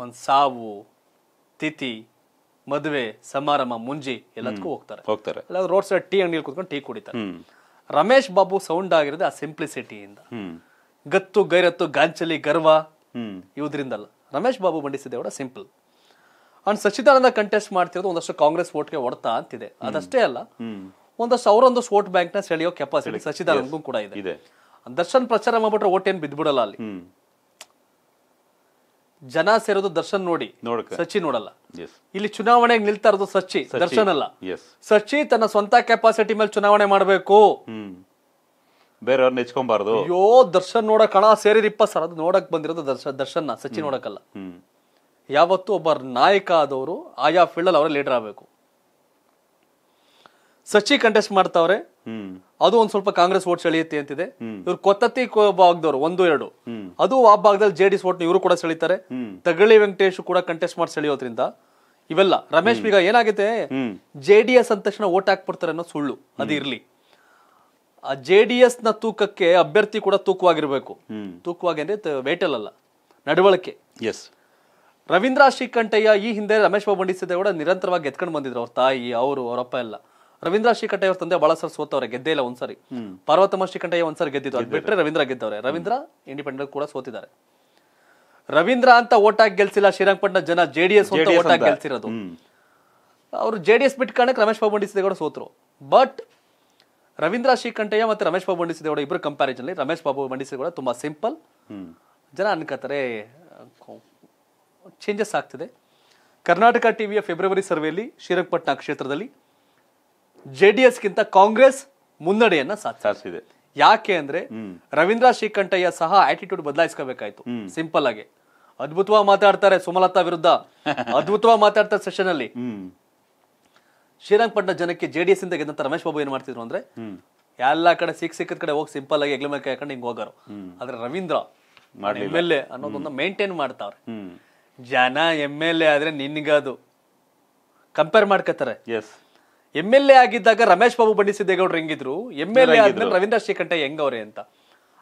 ಒಂದ್ ಸಾವು ತಿಥಿ ಮದುವೆ ಸಮಾರಂಭ ಮುಂಜಿ ಎಲ್ಲದಕ್ಕೂ ಹೋಗ್ತಾರೆ ಹೋಗ್ತಾರೆ ರೋಡ್ ಸೈಡ್ ಟೀ ಅಂಗಡಿಯಲ್ಲಿ ಕುತ್ಕೊಂಡು ಟೀ ಕುಡಿತಾರೆ ರಮೇಶ್ ಬಾಬು ಸೌಂಡ್ ಆಗಿರೋದು ಆ ಸಿಂಪ್ಲಿಸಿಟಿಯಿಂದ ಗತ್ತು ಗೈರತ್ತು ಗಾಂಚಲಿ ಗರ್ವ ಅಲ್ಲ ರಮೇಶ್ ಬಾಬು ಕೂಡ ಸಿಂಪಲ್ ಅಂಡ್ ಸಚ್ಚಿದಾನಂದ ಕಂಟೆಸ್ಟ್ ಮಾಡ್ತಿರೋದು ಒಂದಷ್ಟು ಕಾಂಗ್ರೆಸ್ ವೋಟ್ಗೆ ಹೊಡ್ತಾ ಅಂತಿದೆ ಅದಷ್ಟೇ ಅಲ್ಲ ಒಂದಷ್ಟು ಅವರೊಂದಷ್ಟು ವೋಟ್ ಬ್ಯಾಂಕ್ ನ ಸೆಳೆಯೋ ಕೆಪಾಸಿಟಿ ಸಚಿದಾರನ್ಗೂ ಕೂಡ ಇದೆ ದರ್ಶನ್ ಪ್ರಚಾರ ಮಾಡ್ಬಿಟ್ರೆ ಏನ್ ಬಿದ್ದ್ಬಿಡಲ್ಲ ಅಲ್ಲಿ ಜನ ಸೇರೋದು ದರ್ಶನ್ ನೋಡಿ ಸಚಿ ನೋಡಲ್ಲ ಇಲ್ಲಿ ಚುನಾವಣೆಗೆ ನಿಲ್ತಾ ಇರೋದು ಸಚಿ ದರ್ಶನ್ ಅಲ್ಲ ಸಚಿ ತನ್ನ ಸ್ವಂತ ಕೆಪಾಸಿಟಿ ಮೇಲೆ ಚುನಾವಣೆ ಮಾಡಬೇಕು ಬೇರೆಯವ್ರನ್ನ ನೆಚ್ಕೊಂಬಾರ್ದು ಅಯ್ಯೋ ದರ್ಶನ್ ನೋಡಕ್ ಹಣ ಸೇರಿರಿಪ್ಪ ಸರ್ ಅದು ನೋಡಕ್ ಬಂದಿರೋದು ದರ್ಶನ್ ದರ್ಶನ್ ಸಚಿ ನೋಡಕ್ಕಲ್ಲ ಯಾವತ್ತೂ ಒಬ್ಬ ನಾಯಕ ಆದವರು ಆಯಾ ಅಲ್ಲಿ ಅವರ ಲೀಡರ್ ಆಗಬೇಕು ಸಚಿ ಕಂಟೆಸ್ಟ್ ಮಾಡ್ತಾವ್ರೆ ಅದು ಒಂದ್ ಸ್ವಲ್ಪ ಕಾಂಗ್ರೆಸ್ ಓಟ್ ಸೆಳೆಯುತ್ತೆ ಅಂತಿದೆ ಇವ್ರು ಕೊತ್ತತ್ತಿ ಭಾಗದವ್ರು ಒಂದು ಎರಡು ಅದು ಆ ಭಾಗದಲ್ಲಿ ಜೆ ಡಿ ಓಟ್ ಇವರು ಕೂಡ ಸೆಳಿತಾರೆ ತಗಳಿ ವೆಂಕಟೇಶ್ ಕೂಡ ಕಂಟೆಸ್ಟ್ ಮಾಡಿ ಸೆಳೆಯೋದ್ರಿಂದ ಇವೆಲ್ಲ ರಮೇಶ್ ಈಗ ಏನಾಗುತ್ತೆ ಜೆ ಡಿ ಎಸ್ ಅಂದ ತಕ್ಷಣ ಓಟ್ ಹಾಕ್ಬಿಡ್ತಾರೆ ಅನ್ನೋ ಸುಳ್ಳು ಅದು ಇರ್ಲಿ ಆ ಜೆ ಡಿ ಎಸ್ ನ ತೂಕಕ್ಕೆ ಅಭ್ಯರ್ಥಿ ಕೂಡ ತೂಕವಾಗಿರ್ಬೇಕು ತೂಕವಾಗಿ ಅಂದ್ರೆ ವೇಟಲ್ ಅಲ್ಲ ನಡವಳಿಕೆ ಎಸ್ ರವೀಂದ್ರ ಶ್ರೀಕಂಠಯ್ಯ ಈ ಹಿಂದೆ ರಮೇಶ್ ಬಾಬು ಕೂಡ ನಿರಂತರವಾಗಿ ಎತ್ಕೊಂಡು ಬಂದಿದ್ರು ಅವ್ರ ತಾಯಿ ಅವರು ಅವರಪ್ಪ ಎಲ್ಲ ರವೀಂದ್ರಾಶೀಕಂಟೇಯ ತಂದೆ ಬಾಳಸರಸೋತವರ ಗೆದ್ದಿಲ್ಲ ಒಂದಸಾರಿ ಪಾರ್ವತಮಶೀಕಂಟೇಯ ಒಂದಸಾರಿ ಗೆದ್ದಿದ್ರು ಬಿಟ್ರೆ ರವೀಂದ್ರ ಗೆದ್ದವರೇ ರವೀಂದ್ರ ಇಂಡಿಪೆಂಡೆಂಟ್ ಕೂಡ ಸೋತಿದ್ದಾರೆ ರವೀಂದ್ರ ಅಂತ ōಟಾ ಗೆಲ್ಸಿಲ್ಲ ಶಿರಕಪಟ್ಟಣ ಜನ ಜೆಡಿಎಸ್ ōಟಾ ಗೆಲ್ಸಿರೋದು ಅವರು ಜೆಡಿಎಸ್ ಬಿಟ್ಕಾಣೆ ರಮೇಶ್ ಬಾಬಾ ಮಂಡಿಸೆ ಜೊತೆ ಕೂಡ ಸೋತ್ರು ಬಟ್ ರವೀಂದ್ರಾಶೀಕಂಟೇಯ ಮತ್ತೆ ರಮೇಶ್ ಬಾಬಾ ಮಂಡಿಸೆ ಜೊತೆ ಇಬ್ಬರು ಕಂಪೇರಿಜನ್ ಅಲ್ಲಿ ರಮೇಶ್ ಬಾಬಾ ಮಂಡಿಸೆ ಕೂಡ ತುಂಬಾ ಸಿಂಪಲ್ ಜನ ಅನ್ಕತ್ತಾರೆ चेंजेस ಆಗ್ತಿದೆ ಕರ್ನಾಟಕ ಟಿವಿ ಫೆಬ್ರವರಿ ಸರ್ವೇಲಿ ಶಿರಕಪಟ್ಟಣಾ ಕ್ಷೇತ್ರದಲ್ಲಿ ಜೆ ಡಿ ಎಸ್ಗಿಂತ ಕಾಂಗ್ರೆಸ್ ಮುನ್ನಡೆಯನ್ನ ಸಾಧಿಸಿದೆ ಯಾಕೆ ಅಂದ್ರೆ ರವೀಂದ್ರ ಶ್ರೀಕಂಠಯ್ಯ ಸಹ ಆಟಿಟ್ಯೂಡ್ ಬದಲಾಯಿಸ್ಕೋಬೇಕಾಯ್ತು ಸಿಂಪಲ್ ಆಗಿ ಅದ್ಭುತವಾಗಿ ಮಾತಾಡ್ತಾರೆ ಸುಮಲತಾ ವಿರುದ್ಧ ಅದ್ಭುತವಾಗಿ ಮಾತಾಡ್ತಾರೆ ಸೆಷನ್ ಅಲ್ಲಿ ಶ್ರೀರಂಗಪಟ್ಟಣ ಜನಕ್ಕೆ ಜೆಡಿಎಸ್ ಇಂದ ಗೆದ್ದಂತ ರಮೇಶ್ ಬಾಬು ಏನ್ ಮಾಡ್ತಿದ್ರು ಅಂದ್ರೆ ಎಲ್ಲಾ ಕಡೆ ಸಿಕ್ ಸಿಕ್ಕದ ಕಡೆ ಹೋಗಿ ಸಿಂಪಲ್ ಆಗಿ ಎಗ್ಲ ಹಾಕೊಂಡು ಹಿಂಗ್ ಹೋಗಾರು ಆದ್ರೆ ರವೀಂದ್ರ ಎಂ ಎಲ್ ಎ ಅನ್ನೋದನ್ನ ಮೇಂಟೈನ್ ಮಾಡ್ತಾವ್ರೆ ಜನ ಎಂ ಎಲ್ ಎ ಆದ್ರೆ ನಿನ್ಗದು ಕಂಪೇರ್ ಮಾಡ್ಕೋತಾರೆ ಎಮ್ ಎಲ್ ಎ ಆಗಿದ್ದಾಗ ರಮೇಶ್ ಬಾಬು ಬನ್ನಿ ಹೆಂಗಿದ್ರು ಎಮ್ ಎಲ್ ಎ ಆದ್ಮೇಲೆ ರವೀಂದ್ರ ಶ್ರೀಕಂಠ ಹೆಂಗವ್ರೆ ಅಂತ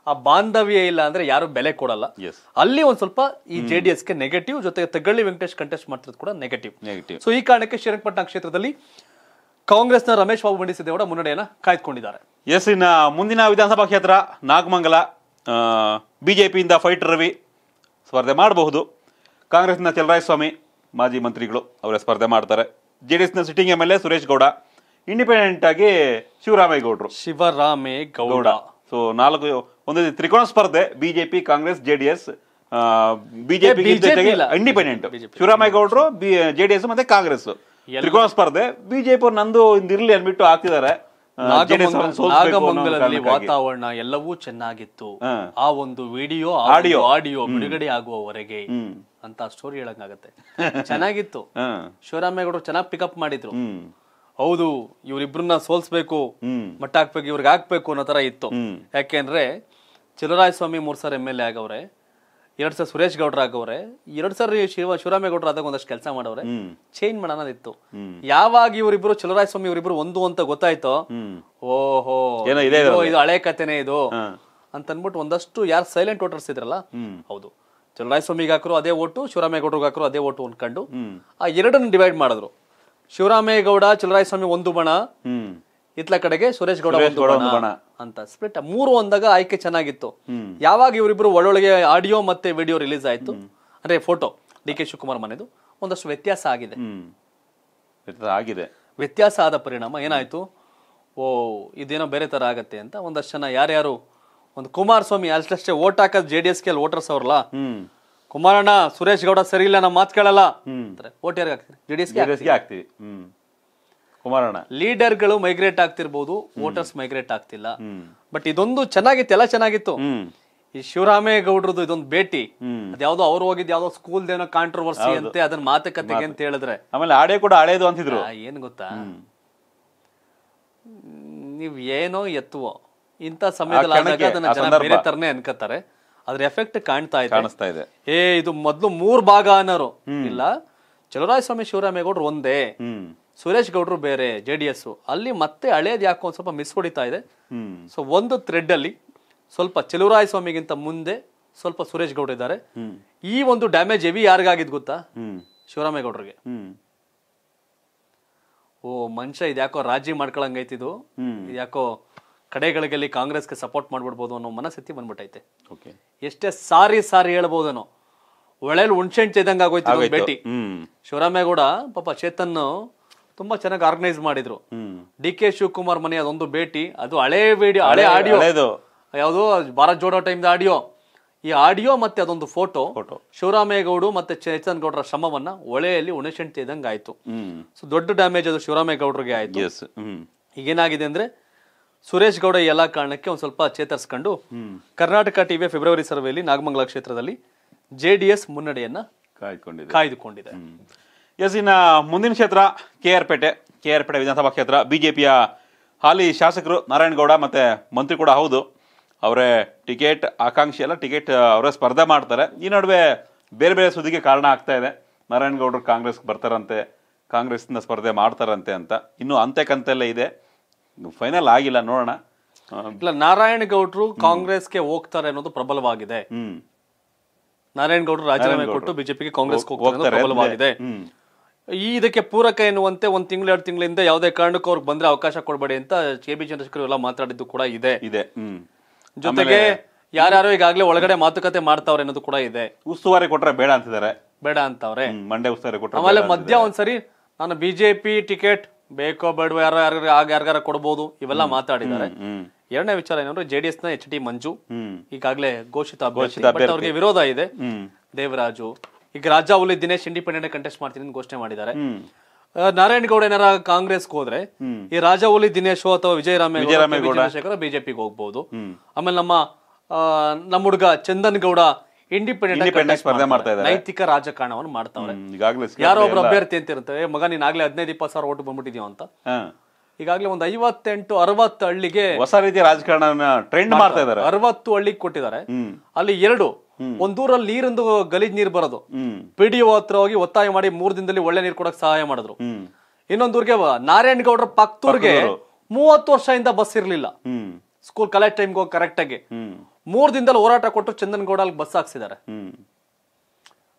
ಆ ಬಾಂಧವ್ಯ ಇಲ್ಲ ಅಂದ್ರೆ ಯಾರು ಬೆಲೆ ಕೊಡಲ್ಲ ಅಲ್ಲಿ ಒಂದ್ ಸ್ವಲ್ಪ ಈ ಜೆ ಡಿ ಎಸ್ ಗೆ ನೆಗೆಟಿವ್ ಜೊತೆಗೆ ತಗಳ್ಳಿ ವೆಂಕಟೇಶ್ ಕಂಟೆಸ್ಟ್ ಮಾಡ್ತಿರೋದು ಕೂಡ ನೆಗೆಟಿವ್ ನೆಗೆಟಿವ್ ಸೊ ಈ ಕಾರಣಕ್ಕೆ ಶ್ರೀರಂಗಪಟ್ಟಣ ಕ್ಷೇತ್ರದಲ್ಲಿ ಕಾಂಗ್ರೆಸ್ನ ರಮೇಶ್ ಬಾಬು ಬಂಡಿಸಿದ್ದೇಗೌಡ ಮುನ್ನಡೆಯನ್ನ ಕಾಯ್ದುಕೊಂಡಿದ್ದಾರೆ ಎಸ್ ಇನ್ನ ಮುಂದಿನ ವಿಧಾನಸಭಾ ಕ್ಷೇತ್ರ ನಾಗಮಂಗಲ ಬಿಜೆಪಿಯಿಂದ ಫೈಟ್ ರವಿ ಸ್ಪರ್ಧೆ ಮಾಡಬಹುದು ಕಾಂಗ್ರೆಸ್ನ ಚಲರಾಯಸ್ವಾಮಿ ಮಾಜಿ ಮಂತ್ರಿಗಳು ಅವರೇ ಸ್ಪರ್ಧೆ ಮಾಡ್ತಾರೆ ಜೆ ಡಿ ಎಸ್ನ sitting M L A Suresh Gowda independent ಆಗಿ ಶಿವರಾಮೇಗೌಡರು ಶಿವರಾಮೇಗೌಡ ಸೊ ನಾಲ್ಕು ಒಂದು ತ್ರಿಕೋಣ ಸ್ಪರ್ಧೆ BJP Congress J D S BJP independent ಶಿವರಾಮೇಗೌಡರು ಜೆ ಡಿ ಎಸ್ ಮತ್ತೆ ಕಾಂಗ್ರೆಸ್ ತ್ರಿಕೋಣ ಸ್ಪರ್ಧೆ ಬಿಜೆಪಿ ನಂದು ಇರ್ಲಿ ಅನ್ಬಿಟ್ಟು ಹಾಕ್ತಿದ್ದಾರೆ ವಾತಾವರಣ ಎಲ್ಲವೂ ಚೆನ್ನಾಗಿತ್ತು ಆ ಒಂದು ವಿಡಿಯೋ ಆಡಿಯೋ ಆಡಿಯೋ ಬಿಡುಗಡೆ ಆಗುವವರೆಗೆ ಅಂತ ಸ್ಟೋರಿ ಹೇಳಂಗಾಗತ್ತೆ ಚೆನ್ನಾಗಿತ್ತು ಶಿವರಾಮೇಗೌಡರು ಚೆನ್ನಾಗಿ ಪಿಕಪ್ ಮಾಡಿದ್ರು ಹೌದು ಇವ್ರಿಬ್ರನ್ನ ಸೋಲ್ಸ್ಬೇಕು ಮಟ್ಟ ಹಾಕ್ಬೇಕು ಇವ್ರಿಗೆ ಹಾಕ್ಬೇಕು ಅನ್ನೋ ತರ ಇತ್ತು ಯಾಕೆಂದ್ರೆ ಚಿಲರಾಯಸ್ವಾಮಿ ಮೂರ್ ಸರ್ ಎಮ್ ಎಲ್ ಎ ಆಗವ್ರೆ ಎರಡ್ ಸರ್ ಸುರೇಶ್ ಗೌಡ್ರ ಆಗವ್ರೆ ಎರಡ್ ಸರ್ ಶಿವ ಶಿವರಾಮೇಗೌಡರು ಆದಾಗ ಒಂದಷ್ಟು ಕೆಲಸ ಮಾಡವ್ರೆ ಚೇಂಜ್ ಮಾಡೋದಿತ್ತು ಯಾವಾಗ ಇವರಿಬ್ರು ಸ್ವಾಮಿ ಇವರಿಬ್ರು ಒಂದು ಅಂತ ಗೊತ್ತಾಯ್ತೋ ಓಹೋ ಇದು ಹಳೆ ಕತೆನೆ ಇದು ಅಂತ ಅನ್ಬಿಟ್ಟು ಒಂದಷ್ಟು ಯಾರು ಸೈಲೆಂಟ್ ವೋಟರ್ಸ್ ಇದ್ರಲ್ಲ ಹೌದು ಚನ್ನರಾಯಸ್ವಾಮಿಗೆ ಹಾಕರು ಅದೇ ಓಟು ಶಿವರಾಮೇಗೌಡರಿಗೆ ಹಾಕರು ಅದೇ ಓಟು ಅಂದ್ಕೊಂಡು ಆ ಎರಡನ್ನು ಡಿವೈಡ್ ಮಾಡಿದ್ರು ಶಿವರಾಮೇಗೌಡ ಚಲರಾಯಸ್ವಾಮಿ ಒಂದು ಬಣ ಇತ್ಲ ಕಡೆಗೆ ಸುರೇಶ್ ಗೌಡ ಅಂತ ಸ್ಪ್ಲಿಟ್ ಮೂರು ಒಂದಾಗ ಆಯ್ಕೆ ಚೆನ್ನಾಗಿತ್ತು ಯಾವಾಗ ಇವರಿಬ್ರು ಒಳೊಳಗೆ ಆಡಿಯೋ ಮತ್ತೆ ವಿಡಿಯೋ ರಿಲೀಸ್ ಆಯ್ತು ಅಂದ್ರೆ ಫೋಟೋ ಡಿ ಕೆ ಶಿವಕುಮಾರ್ ಮನೆದು ಒಂದಷ್ಟು ವ್ಯತ್ಯಾಸ ಆಗಿದೆ ಆಗಿದೆ ವ್ಯತ್ಯಾಸ ಆದ ಪರಿಣಾಮ ಏನಾಯ್ತು ಓ ಇದೇನೋ ಬೇರೆ ತರ ಆಗತ್ತೆ ಅಂತ ಒಂದಷ್ಟು ಜನ ಯಾರ್ಯಾರು ಒಂದು ಕುಮಾರಸ್ವಾಮಿ ಅಷ್ಟೇ ಓಟ್ ಹಾಕೋದು ಜೆ ಡಿ ಎಸ್ ಅಲ್ಲಿ ವೋಟರ್ಸ್ ಅವ್ರಲ್ಲ ಕುಮಾರಣ್ಣ ಸುರೇಶ್ ಗೌಡ ಸರಿ ಇಲ್ಲ ನಮ್ಮ ಮಾತು ಕೇಳಲ್ಲ ಜೆಡಿಎಸ್ ಓಟ್ ಯಾರಿಗೆ ಜೆ ಕುಮಾರಣ್ಣ ಲೀಡರ್ಗಳು ಮೈಗ್ರೇಟ್ ಆಗ್ತಿರ್ಬೋದು ವೋಟರ್ಸ್ ಮೈಗ್ರೇಟ್ ಆಗ್ತಿಲ್ಲ ಬಟ್ ಇದೊಂದು ಚೆನ್ನಾಗಿತ್ತು ಎಲ್ಲ ಚೆನ್ನಾಗಿತ್ತು ಈ ಶಿವರಾಮೇಗೌಡ್ರದ್ದು ಇದೊಂದು ಭೇಟಿ ಅದ್ಯಾವ್ದೋ ಅವ್ರು ಹೋಗಿದ್ ಯಾವ್ದೋ ಸ್ಕೂಲ್ ಏನೋ ಕಾಂಟ್ರವರ್ಸಿ ಅಂತೆ ಅದನ್ನ ಮಾತುಕತೆಗೆ ಅಂತ ಹೇಳಿದ್ರೆ ಆಮೇಲೆ ಆಡೇ ಕೂಡ ಹಳೇದು ಅಂತಿದ್ರು ಏನ್ ಗೊತ್ತಾ ನೀವ್ ಏನೋ ಎತ್ತುವೋ ಇಂಥ ಸಮಯದಲ್ಲಿ ಬೇರೆ ತರನೇ ಅನ್ಕೋತಾರೆ ಅದ್ರ ಎಫೆಕ್ಟ್ ಕಾಣ್ತಾ ಇದೆ ಕಾಣಿಸ್ತಾ ಇದೆ ಏ ಇದು ಮೊದ್ಲು ಮೂರ್ ಭಾಗ ಅನ್ನೋರು ಇಲ್ಲ ಚಲುವರಾಯ ಸ್ವಾಮಿ ಶಿವರಾಮೇಗೌಡ್ರು ಒಂದೇ ಸುರೇಶ್ ಗೌಡ್ರು ಬೇರೆ ಜೆ ಡಿ ಎಸ್ ಅಲ್ಲಿ ಮತ್ತೆ ಹಳೇದ್ ಯಾಕೋ ಒಂದ್ ಸ್ವಲ್ಪ ಮಿಸ್ ಹೊಡಿತಾ ಇದೆ ಸೊ ಒಂದು ಥ್ರೆಡ್ ಅಲ್ಲಿ ಸ್ವಲ್ಪ ಚಲುವರಾಯ ಸ್ವಾಮಿಗಿಂತ ಮುಂದೆ ಸ್ವಲ್ಪ ಸುರೇಶ್ ಗೌಡ್ರು ಇದ್ದಾರೆ ಈ ಒಂದು ಡ್ಯಾಮೇಜ್ ಎವಿ ಯಾರಿಗಾಗಿದ್ ಗೊತ್ತಾ ಶಿವರಾಮೇಗೌಡ್ರಿಗೆ ಓ ಮನುಷ್ಯ ಇದ್ಯಾಕೋ ರಾಜಿ ಮಾಡ್ಕೊಳಂಗೈತಿದು ಯಾಕೋ ಕಡೆಗಳಿಗೆಲ್ಲಿ ಕಾಂಗ್ರೆಸ್ಗೆ ಸಪೋರ್ಟ್ ಮಾಡ್ಬಿಡ್ಬೋದು ಅನ್ನೋ ಮನಸ್ಥಿತಿ ಬಂದ್ಬಿಟ್ಟೈತೆ ಎಷ್ಟೇ ಸಾರಿ ಸಾರಿ ಹೇಳ್ಬೋದನೋ ಒಳ್ಳೆಲ್ ಹುಣ್ಸೆಂಟ್ ಇದ್ದಂಗೆ ಆಗೋಯ್ತು ಭೇಟಿ ಶಿವರಾಮೇಗೌಡ ಪಾಪ ಚೇತನ್ ತುಂಬಾ ಚೆನ್ನಾಗಿ ಆರ್ಗನೈಸ್ ಮಾಡಿದ್ರು ಡಿ ಕೆ ಶಿವಕುಮಾರ್ ಮನೆ ಅದೊಂದು ಭೇಟಿ ಅದು ಹಳೆ ವಿಡಿಯೋ ಹಳೆ ಆಡಿಯೋ ಯಾವುದು ಭಾರತ್ ಜೋಡೋ ಟೈಮ್ದ ಆಡಿಯೋ ಈ ಆಡಿಯೋ ಮತ್ತೆ ಅದೊಂದು ಫೋಟೋ ಶಿವರಾಮೇಗೌಡ ಮತ್ತೆ ಚೇತನ್ ಗೌಡರ ಶ್ರಮವನ್ನ ಒಳೆಯಲ್ಲಿ ಉಣೆಸೆಂಟ್ ಇದ್ದಂಗೆ ಆಯ್ತು ಸೊ ದೊಡ್ಡ ಡ್ಯಾಮೇಜ್ ಅದು ಶಿವರಾಮೇಗೌಡರಿಗೆ ಆಯ್ತು ಈಗೇನಾಗಿದೆ ಅಂದ್ರೆ ಸುರೇಶ್ ಗೌಡ ಎಲ್ಲ ಕಾರಣಕ್ಕೆ ಒಂದು ಸ್ವಲ್ಪ ಚೇತರಿಸ್ಕೊಂಡು ಕರ್ನಾಟಕ ವಿ ಫೆಬ್ರವರಿ ಸರ್ವೆಯಲ್ಲಿ ನಾಗಮಂಗಲ ಕ್ಷೇತ್ರದಲ್ಲಿ ಜೆ ಡಿ ಎಸ್ ಮುನ್ನಡೆಯನ್ನ ಕಾಯ್ದುಕೊಂಡಿದೆ ಕಾಯ್ದುಕೊಂಡಿದೆ ಎಸ್ ಇನ್ನ ಮುಂದಿನ ಕ್ಷೇತ್ರ K R Pete K R Pete ವಿಧಾನಸಭಾ ಕ್ಷೇತ್ರ ಬಿಜೆಪಿಯ ಹಾಲಿ ಶಾಸಕರು ನಾರಾಯಣಗೌಡ ಮತ್ತೆ ಮಂತ್ರಿ ಕೂಡ ಹೌದು ಅವರೇ ಟಿಕೆಟ್ ಆಕಾಂಕ್ಷಿ ಎಲ್ಲ ಟಿಕೆಟ್ ಅವರೇ ಸ್ಪರ್ಧೆ ಮಾಡ್ತಾರೆ ಈ ನಡುವೆ ಬೇರೆ ಬೇರೆ ಸುದ್ದಿಗೆ ಕಾರಣ ಆಗ್ತಾ ಇದೆ ನಾರಾಯಣಗೌಡರು ಕಾಂಗ್ರೆಸ್ಗೆ ಬರ್ತಾರಂತೆ ಕಾಂಗ್ರೆಸ್ನ ಸ್ಪರ್ಧೆ ಮಾಡ್ತಾರಂತೆ ಅಂತ ಇನ್ನೂ ಅಂತೆ ಕಂತೆಲ್ಲ ಇದೆ ಫೈನಲ್ ಆಗಿಲ್ಲ ನೋಡೋಣ ಇಲ್ಲ ನಾರಾಯಣ ಗೌಡ್ರು ಕಾಂಗ್ರೆಸ್ಗೆ ಹೋಗ್ತಾರೆ ಅನ್ನೋದು ಪ್ರಬಲವಾಗಿದೆ ನಾರಾಯಣ ಗೌಡ್ರು ರಾಜೀನಾಮೆ ಕೊಟ್ಟು ಬಿಜೆಪಿಗೆ ಕಾಂಗ್ರೆಸ್ ಪ್ರಬಲವಾಗಿದೆ ಈ ಇದಕ್ಕೆ ಪೂರಕ ಎನ್ನುವಂತೆ ಒಂದ್ ತಿಂಗಳು ಎರಡು ತಿಂಗಳಿಂದ ಯಾವುದೇ ಕಾರಣಕ್ಕೂ ಅವ್ರಿಗೆ ಬಂದ್ರೆ ಅವಕಾಶ ಕೊಡಬೇಡಿ ಅಂತ ಕೆ ಬಿ ಚಂದ್ರಶೇಖರ್ ಎಲ್ಲ ಮಾತಾಡಿದ್ದು ಕೂಡ ಇದೆ ಇದೆ ಜೊತೆಗೆ ಯಾರ್ಯಾರು ಈಗಾಗಲೇ ಒಳಗಡೆ ಮಾತುಕತೆ ಮಾಡ್ತಾವ್ರೆ ಅನ್ನೋದು ಕೂಡ ಇದೆ ಉಸ್ತುವಾರಿ ಕೊಟ್ರೆ ಬೇಡ ಅಂತಿದ್ದಾರೆ ಬೇಡ ಅಂತವ್ರೆ ಮಂಡ್ಯ ಉಸ್ತುವಾರಿ ಕೊಟ್ಟರೆ ಆಮೇಲೆ ಮಧ್ಯ ಒಂದ್ಸರಿ ನಾನು ಬಿಜೆಪಿ ಟಿಕೆಟ್ ಬೇಕೋ ಬೇಡವೋ ಯಾರೋ ಯಾರು ಆಗ ಯಾರಿಗಾರ ಕೊಡ್ಬೋದು ಇವೆಲ್ಲ ಮಾತಾಡಿದ್ದಾರೆ ಎರಡನೇ ವಿಚಾರ ಏನಂದ್ರೆ ಜೆಡಿಎಸ್ ನ ಎಚ್ ಟಿ ಮಂಜು ಈಗಾಗಲೇ ಘೋಷಿತ ಅವ್ರಿಗೆ ವಿರೋಧ ಇದೆ ದೇವರಾಜು ಈಗ ರಾಜ ದಿನೇಶ್ ಇಂಡಿಪೆಂಡೆಂಟ್ ಕಂಟೆಸ್ಟ್ ಮಾಡ್ತೀನಿ ಘೋಷಣೆ ಮಾಡಿದ್ದಾರೆ ನಾರಾಯಣ ಗೌಡ ಏನಾರ ಕಾಂಗ್ರೆಸ್ ಹೋದ್ರೆ ಈ ರಾಜ ಹುಲಿ ದಿನೇಶ್ ಅಥವಾ ವಿಜಯ ರಾಮೇಗೌಡ ಬಿಜೆಪಿಗೆ ಹೋಗ್ಬಹುದು ಆಮೇಲೆ ನಮ್ಮ ನಮ್ಮ ಹುಡುಗ ಚಂದನ್ ಗೌಡ ಇಂಡಿಪೆಂಡೆಂಟ್ ಸ್ಪರ್ಧೆ ಮಾಡ್ತಾ ಇದ್ದಾರೆ ನೈತಿಕ ರಾಜಕಾರಣವನ್ನು ಮಾಡ್ತಾವ್ರೆ ಈಗಾಗಲೇ ಯಾರೋ ಒಬ್ರು ಅಭ್ಯರ್ಥಿ ಅಂತ ಇರುತ್ತೆ ಮಗ ನೀನ್ ಆಗ್ಲೇ ಹದಿನೈದು ಇಪ್ಪತ್ತು ಸಾವಿರ ಓಟ್ ಬಂದ್ಬಿಟ್ಟಿದ್ಯೋ ಅಂತ ಈಗಾಗಲೇ ಒಂದು ಐವತ್ತೆಂಟು ಅರವತ್ತು ಹಳ್ಳಿಗೆ ಹೊಸ ರೀತಿಯ ರಾಜಕಾರಣ ಟ್ರೆಂಡ್ ಮಾಡ್ತಾ ಇದ್ದಾರೆ ಅರವತ್ತು ಹಳ್ಳಿಗೆ ಕೊಟ್ಟಿದ್ದಾರೆ ಅಲ್ಲಿ ಎರಡು ಒಂದೂರಲ್ಲಿ ನೀರಿಂದು ಗಲೀಜ್ ನೀರ್ ಬರೋದು ಪಿಡಿಒ ಹತ್ರ ಹೋಗಿ ಒತ್ತಾಯ ಮಾಡಿ ಮೂರ್ ದಿನದಲ್ಲಿ ಒಳ್ಳೆ ನೀರ್ ಕೊಡಕ್ ಸಹಾಯ ಮಾಡಿದ್ರು ಇನ್ನೊಂದೂರ್ಗೆ ನಾರಾಯಣ್ ಗೌಡ್ರ ಪಕ್ತೂರ್ಗೆ ಮೂವತ್ತು ವರ್ಷದಿಂದ ಬಸ್ ಇರ್ಲಿಲ್ಲ ಸ್ಕೂಲ್ ಕಲೆಕ್ಟ್ ಟೈಮ್ಗೆ ಹೋಗಿ ಕರೆಕ್ಟ್ ಆಗಿ ಮೂರು ದಿನದಲ್ಲಿ ಹೋರಾಟ ಕೊಟ್ಟು ಚಂದನ್ ಬಸ್ ಹಾಕ್ಸಿದ್ದಾರೆ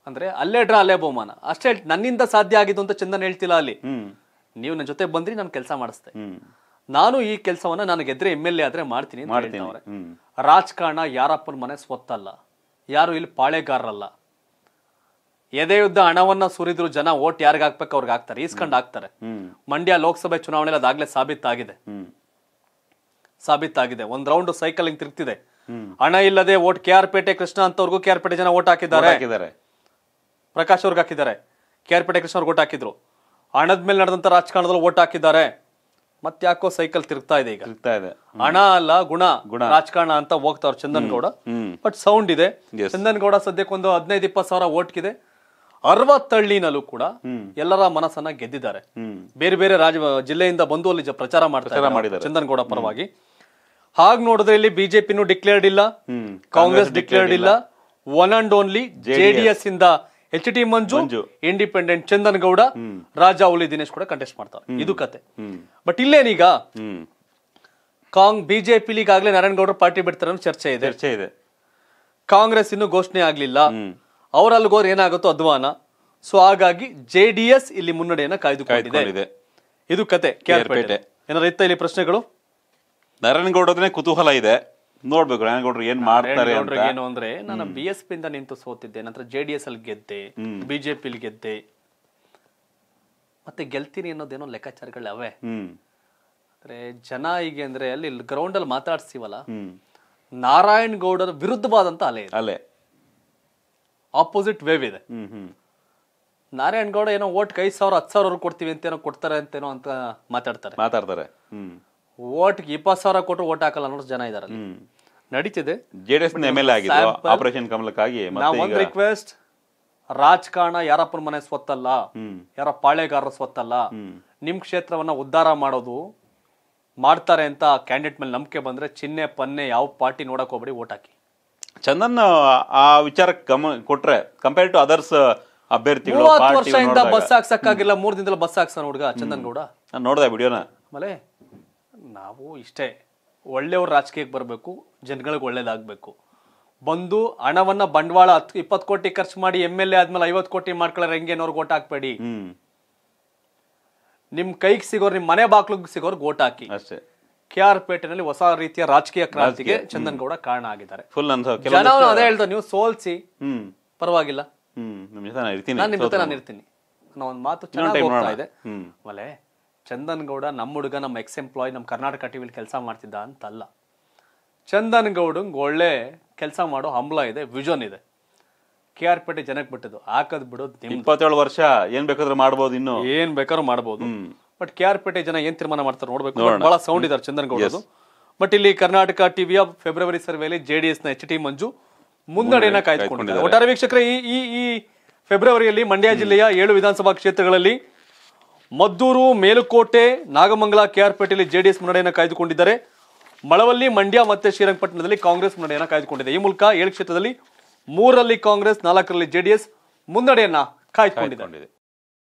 ಅಂದ್ರೆ ಅಲ್ಲೇ ಡ್ರಾ ಅಲ್ಲೇ ಬಹುಮಾನ ಅಷ್ಟೇ ನನ್ನಿಂದ ಸಾಧ್ಯ ಆಗಿದ್ದು ಅಂತ ಚಂದನ್ ಹೇಳ್ತಿಲ್ಲ ಅಲ್ಲಿ ನೀವು ನನ್ನ ಜೊತೆ ಬಂದ್ರಿ ನಾನು ಕೆಲಸ ಮಾಡಿಸ್ತೆ ನಾನು ಈ ಕೆಲಸವನ್ನ ನಾನು ಗೆದ್ರೆ ಎಮ್ ಎಲ್ ಎ ಆದ್ರೆ ಮಾಡ್ತೀನಿ ರಾಜಕಾರಣ ಯಾರಪ್ಪನ ಮನೆ ಸ್ವತ್ತಲ್ಲ ಯಾರು ಇಲ್ಲಿ ಪಾಳೆಗಾರರಲ್ಲ ಎದೆ ಯುದ್ಧ ಹಣವನ್ನ ಸುರಿದ್ರು ಜನ ಓಟ್ ಯಾರಿಗ ಹಾಕ್ಬೇಕು ಅವ್ರಿಗೆ ಹಾಕ್ತಾರೆ ಈಸ್ಕೊಂಡು ಹಾಕ್ತಾರೆ ಮಂಡ್ಯ ಲೋಕಸಭೆ ಚುನಾವಣೆಯಲ್ಲಿ ಅದಾಗ್ಲೇ ಸಾಬೀತಾಗಿದೆ ಸಾಬೀತಾಗಿದೆ ಒಂದ್ ರೌಂಡ್ ಸೈಕಲ್ ಹಿಂಗ್ ತಿರುಗ್ತಿದೆ ಹಣ ಇಲ್ಲದೆ ಓಟ್ ಕೆ ಆರ್ ಪೇಟೆ ಕೃಷ್ಣ ಅಂತವ್ರಿಗೂ ಕೆ ಆರ್ ಪೇಟೆ ಜನ ಓಟ್ ಹಾಕಿದ್ದಾರೆ ಹಾಕಿದ್ದಾರೆ ಪ್ರಕಾಶ್ ಅವ್ರಿಗೆ ಹಾಕಿದ್ದಾರೆ ಕೆ ಆರ್ ಪೇಟೆ ಕೃಷ್ಣ ಅವ್ರಿಗೆ ಓಟ್ ಹಾಕಿದ್ರು ಹಣದ ಮೇಲೆ ನಡೆದಂತ ರಾಜಕಾರಣದಲ್ಲಿ ಓಟ್ ಹಾಕಿದ್ದಾರೆ ಮತ್ತೆ ಯಾಕೋ ಸೈಕಲ್ ತಿರುಗ್ತಾ ಇದೆ ಈಗ ಹಣ ಅಲ್ಲ ಗುಣ ಗುಣ ರಾಜಕಾರಣ ಅಂತ ಹೋಗ್ತಾವ್ರು ಚಂದನ್ ಗೌಡ ಬಟ್ ಸೌಂಡ್ ಇದೆ ಚಂದನ್ಗೌಡ ಸದ್ಯಕ್ಕೆ ಒಂದು ಹದಿನೈದು ಇಪ್ಪತ್ತು ಸಾವಿರ ಓಟ್ಗಿದೆ ಅರವತ್ತಳ್ಳಿನಲ್ಲೂ ಕೂಡ ಎಲ್ಲರ ಮನಸ್ಸನ್ನ ಗೆದ್ದಿದ್ದಾರೆ ಬೇರೆ ಬೇರೆ ರಾಜ ಜಿಲ್ಲೆಯಿಂದ ಬಂದು ಅಲ್ಲಿ ಪ್ರಚಾರ ಮಾಡ್ತಾರೆ ಚಂದನ್ ಪರವಾಗಿ ಹಾಗೆ ನೋಡಿದ್ರೆ ಇಲ್ಲಿ ಬಿಜೆಪಿನೂ ಡಿಕ್ಲೇರ್ಡ್ ಇಲ್ಲ ಕಾಂಗ್ರೆಸ್ ಡಿಕ್ಲೇರ್ಡ್ ಇಲ್ಲ ಒನ್ ಅಂಡ್ ಓನ್ಲಿ ಜೆಡಿಎಸ್ ಇಂದ H T Manju independent Chandan Gowda Raja ಉಲಿ ದಿನೇಶ್ ಕೂಡ ಕಂಟೆಸ್ಟ್ ಮಾಡ್ತಾರೆ ಇದು ಕತೆ ಬಟ್ ಇಲ್ಲೇನೀಗ ಕಾಂಗ್ ಬಿಜೆಪಿ ಈಗಾಗಲೇ ನಾರಾಯಣ ಗೌಡರು ಪಾರ್ಟಿ ಬಿಡ್ತಾರೆ ಚರ್ಚೆ ಇದೆ ಚರ್ಚೆ ಇದೆ ಕಾಂಗ್ರೆಸ್ ಇನ್ನು ಘೋಷಣೆ ಆಗ್ಲಿಲ್ಲ ಅವರಲ್ಲಿಗೋರ್ ಏನಾಗುತ್ತೋ ಅಧ್ವಾನ ಸೊ ಹಾಗಾಗಿ ಜೆ ಡಿ ಎಸ್ ಇಲ್ಲಿ ಮುನ್ನಡೆಯನ್ನ ಕಾಯ್ದುಕೊಂಡಿದೆ ಇದು ಕತೆ ಏನಾರ ಇತ್ತ ಇಲ್ಲಿ ಪ್ರಶ್ನೆಗಳು ನಾರಾಯಣಗೌಡರೇ ಕುತೂಹಲ ಇದೆ ನೋಡ್ಬೇಕು ನಾರಾಯಣಗೌಡರು ಏನ್ ಮಾಡ್ತಾರೆ ಏನು ಅಂದ್ರೆ ನಾನು ಬಿ ಎಸ್ ಪಿ ಇಂದ ನಿಂತು ಸೋತಿದ್ದೆ ನಂತರ ಜೆ ಡಿ ಎಸ್ ಅಲ್ಲಿ ಗೆದ್ದೆ ಬಿಜೆಪಿ ಗೆದ್ದೆ ಮತ್ತೆ ಗೆಲ್ತೀನಿ ಅನ್ನೋದೇನೋ ಲೆಕ್ಕಾಚಾರಗಳು ಅವೇ ಅಂದ್ರೆ ಜನ ಹೀಗೆ ಅಂದ್ರೆ ಅಲ್ಲಿ ಗ್ರೌಂಡ್ ಅಲ್ಲಿ ಮಾತಾಡ್ಸ್ತೀವಲ್ಲ ನಾರಾಯಣ್ ಗೌಡರ ವಿರುದ್ಧವಾದಂತ ಅಲೆ ಅಲೆ ಆಪೋಸಿಟ್ ವೇವ್ ಇದೆ ನಾರಾಯಣ್ ಗೌಡ ಏನೋ ಓಟ್ ಐದು ಸಾವಿರ ಹತ್ತು ಸಾವಿರ ಕೊಡ್ತೀವಿ ಅಂತ ಏನೋ ಕೊಡ್ತಾರೆ ಅಂತೇನೋ ಅಂತ ಮಾತಾಡ್ತಾರೆ ಮಾತಾಡ್ತಾರೆ ಓಟ್ಗೆ ಇಪ್ಪತ್ತು ಸಾವಿರ ಕೊಟ್ಟರು ಓಟ್ ಹಾಕಲ್ಲ ಅನ್ನೋ ಜನ ಇದ್ದಾರೆ ನಡೀತಿದೆ ಜೆಡಿಎಸ್ ಎಮ್ ಎಲ್ ಆಗಿದೆ ಆಪರೇಷನ್ ಕಮಲಕ್ಕಾಗಿ ನಾವು ಒಂದು ರಿಕ್ವೆಸ್ಟ್ ರಾಜಕಾರಣ ಯಾರಪ್ಪನ ಮನೆ ಸ್ವತ್ತಲ್ಲ ಯಾರ ಪಾಳೆಗಾರರ ಸ್ವತ್ತಲ್ಲ ನಿಮ್ ಕ್ಷೇತ್ರವನ್ನ ಉದ್ಧಾರ ಮಾಡೋದು ಮಾಡ್ತಾರೆ ಅಂತ ಕ್ಯಾಂಡಿಡೇಟ್ ಮೇಲೆ ನಂಬಿಕೆ ಬಂದ್ರೆ ಚಿನ್ನೆ ಪನ್ನೆ ಯಾವ ಪಾರ್ಟಿ ನೋಡಕ್ ಹೋಗ್ಬೇಡಿ ಓಟ್ ಹಾಕಿ ಚಂದನ್ ಆ ವಿಚಾರ ಗಮ ಕೊಟ್ರೆ ಕಂಪೇರ್ ಟು ಅದರ್ಸ್ ಅಭ್ಯರ್ಥಿಗಳು ಬಸ್ ಹಾಕ್ಸಕ್ಕಾಗಿಲ್ಲ ಮೂರ್ ದಿನದಲ್ಲಿ ಬಸ್ ಹಾಕ್ಸ ಹುಡುಗ ಚಂದನ್ ಗೌಡ ನೋಡ್ದೆ ವಿಡಿಯೋನ ಆಮೇಲೆ ನಾವು ಇಷ್ಟೇ ಒಳ್ಳೆಯವ್ರ ರಾಜಕೀಯಕ್ಕೆ ಬರಬೇಕು ಜನಗಳಿಗೆ ಒಳ್ಳೇದಾಗಬೇಕು ಬಂದು ಹಣವನ್ನ ಬಂಡವಾಳ ಹತ್ತು ಇಪ್ಪತ್ತು ಕೋಟಿ ಖರ್ಚು ಮಾಡಿ ಎಮ್ ಎಲ್ ಎ ಆದ್ಮೇಲೆ ಐವತ್ತು ಕೋಟಿ ಮಾಡ್ಕೊಳ್ಳೋರು ಹೆಂಗೆ ವೋಟ್ ಓಟ್ ಹಾಕ್ಬೇಡಿ ನಿಮ್ಮ ಕೈಗೆ ಸಿಗೋರು ನಿಮ್ಮ ಮನೆ ಬಾಕ್ಲಿಗೆ ಸಿಗೋರ್ ಓಟ್ ಹಾಕಿ ಅಷ್ಟೇ ಕೆ ಆರ್ ಪೇಟೆನಲ್ಲಿ ಹೊಸ ರೀತಿಯ ರಾಜಕೀಯ ಕ್ರಾಂತಿಗೆ ಚಂದನ್ ಗೌಡ ಕಾರಣ ಆಗಿದ್ದಾರೆ ಫುಲ್ ಅದೇ ನೀವು ಸೋಲ್ಸಿ ಪರವಾಗಿಲ್ಲ ನಾನು ಇರ್ತೀನಿ ನಾನು ಇರ್ತೀನಿ ಒಂದು ಮಾತು ಚೆನ್ನಾಗಿ ಹೋಗ್ತಾ ಇದೆ ಚಂದನ್ ಗೌಡ ನಮ್ಮ ಹುಡುಗ ನಮ್ಮ ಎಕ್ಸ್ ಎಂಪ್ಲಾಯ್ ನಮ್ಮ ಕರ್ನಾಟಕ ಟಿವಿಲಿ ಕೆಲಸ ಮಾಡ್ತಿದ್ದ ಅಂತಲ್ಲ ಚಂದನ್ ಗೌಡಂಗೆ ಒಳ್ಳೆ ಕೆಲಸ ಮಾಡೋ ಹಂಬಲ ಇದೆ ವಿಷನ್ ಇದೆ ಕೆ ಆರ್ ಪೇಟೆ ಜನಕ್ಕೆ ಬಿಟ್ಟದು ಹಾಕದ್ ಬಿಡೋದು ಇಪ್ಪತ್ತೇಳು ವರ್ಷ ಏನ್ ಬೇಕಾದ್ರೂ ಮಾಡ್ಬೋದು ಇನ್ನು ಏನ್ ಬೇಕಾದ್ರೂ ಮಾಡಬಹುದು ಬಟ್ ಕೆ ಆರ್ ಪೇಟೆ ಜನ ಏನ್ ತೀರ್ಮಾನ ಮಾಡ್ತಾರೆ ನೋಡ್ಬೇಕು ಬಹಳ ಸೌಂಡ್ ಇದಾರೆ ಚಂದನ್ ಗೌಡ ಬಟ್ ಇಲ್ಲಿ ಕರ್ನಾಟಕ ಟಿವಿಯ ಫೆಬ್ರವರಿ ಸರ್ವೆಯಲ್ಲಿ ಜೆ ಡಿ ಎಸ್ ನ ಎಚ್ ಟಿ ಮಂಜು ಮುನ್ನಡೆಯನ್ನ ಕಾಯ್ದುಕೊಂಡಿದ್ದಾರೆ ಒಟ್ಟಾರೆ ವೀಕ್ಷಕರ ಈ ಈ ಫೆಬ್ರವರಿಯಲ್ಲಿ ಮಂಡ್ಯ ಜಿಲ್ಲೆಯ ಏಳು ವಿಧಾನಸಭಾ ಕ್ಷೇತ್ರಗಳಲ್ಲಿ ಮದ್ದೂರು ಮೇಲುಕೋಟೆ ನಾಗಮಂಗಲ ಕೆಆರ್ಪೇಟೆಯಲ್ಲಿ ಜೆಡಿಎಸ್ ಮುನ್ನಡೆಯನ್ನು ಕಾಯ್ದುಕೊಂಡಿದ್ದಾರೆ ಮಳವಲ್ಲಿ ಮಂಡ್ಯ ಮತ್ತು ಶ್ರೀರಂಗಪಟ್ಟಣದಲ್ಲಿ ಕಾಂಗ್ರೆಸ್ ಮುನ್ನಡೆಯನ್ನು ಕಾಯ್ದುಕೊಂಡಿದೆ ಈ ಮೂಲಕ ಏಳು ಕ್ಷೇತ್ರದಲ್ಲಿ ಮೂರರಲ್ಲಿ ಕಾಂಗ್ರೆಸ್ ನಾಲ್ಕರಲ್ಲಿ ಜೆಡಿಎಸ್ ಮುನ್ನಡೆಯನ್ನ ಕಾಯ್ದುಕೊಂಡಿದೆ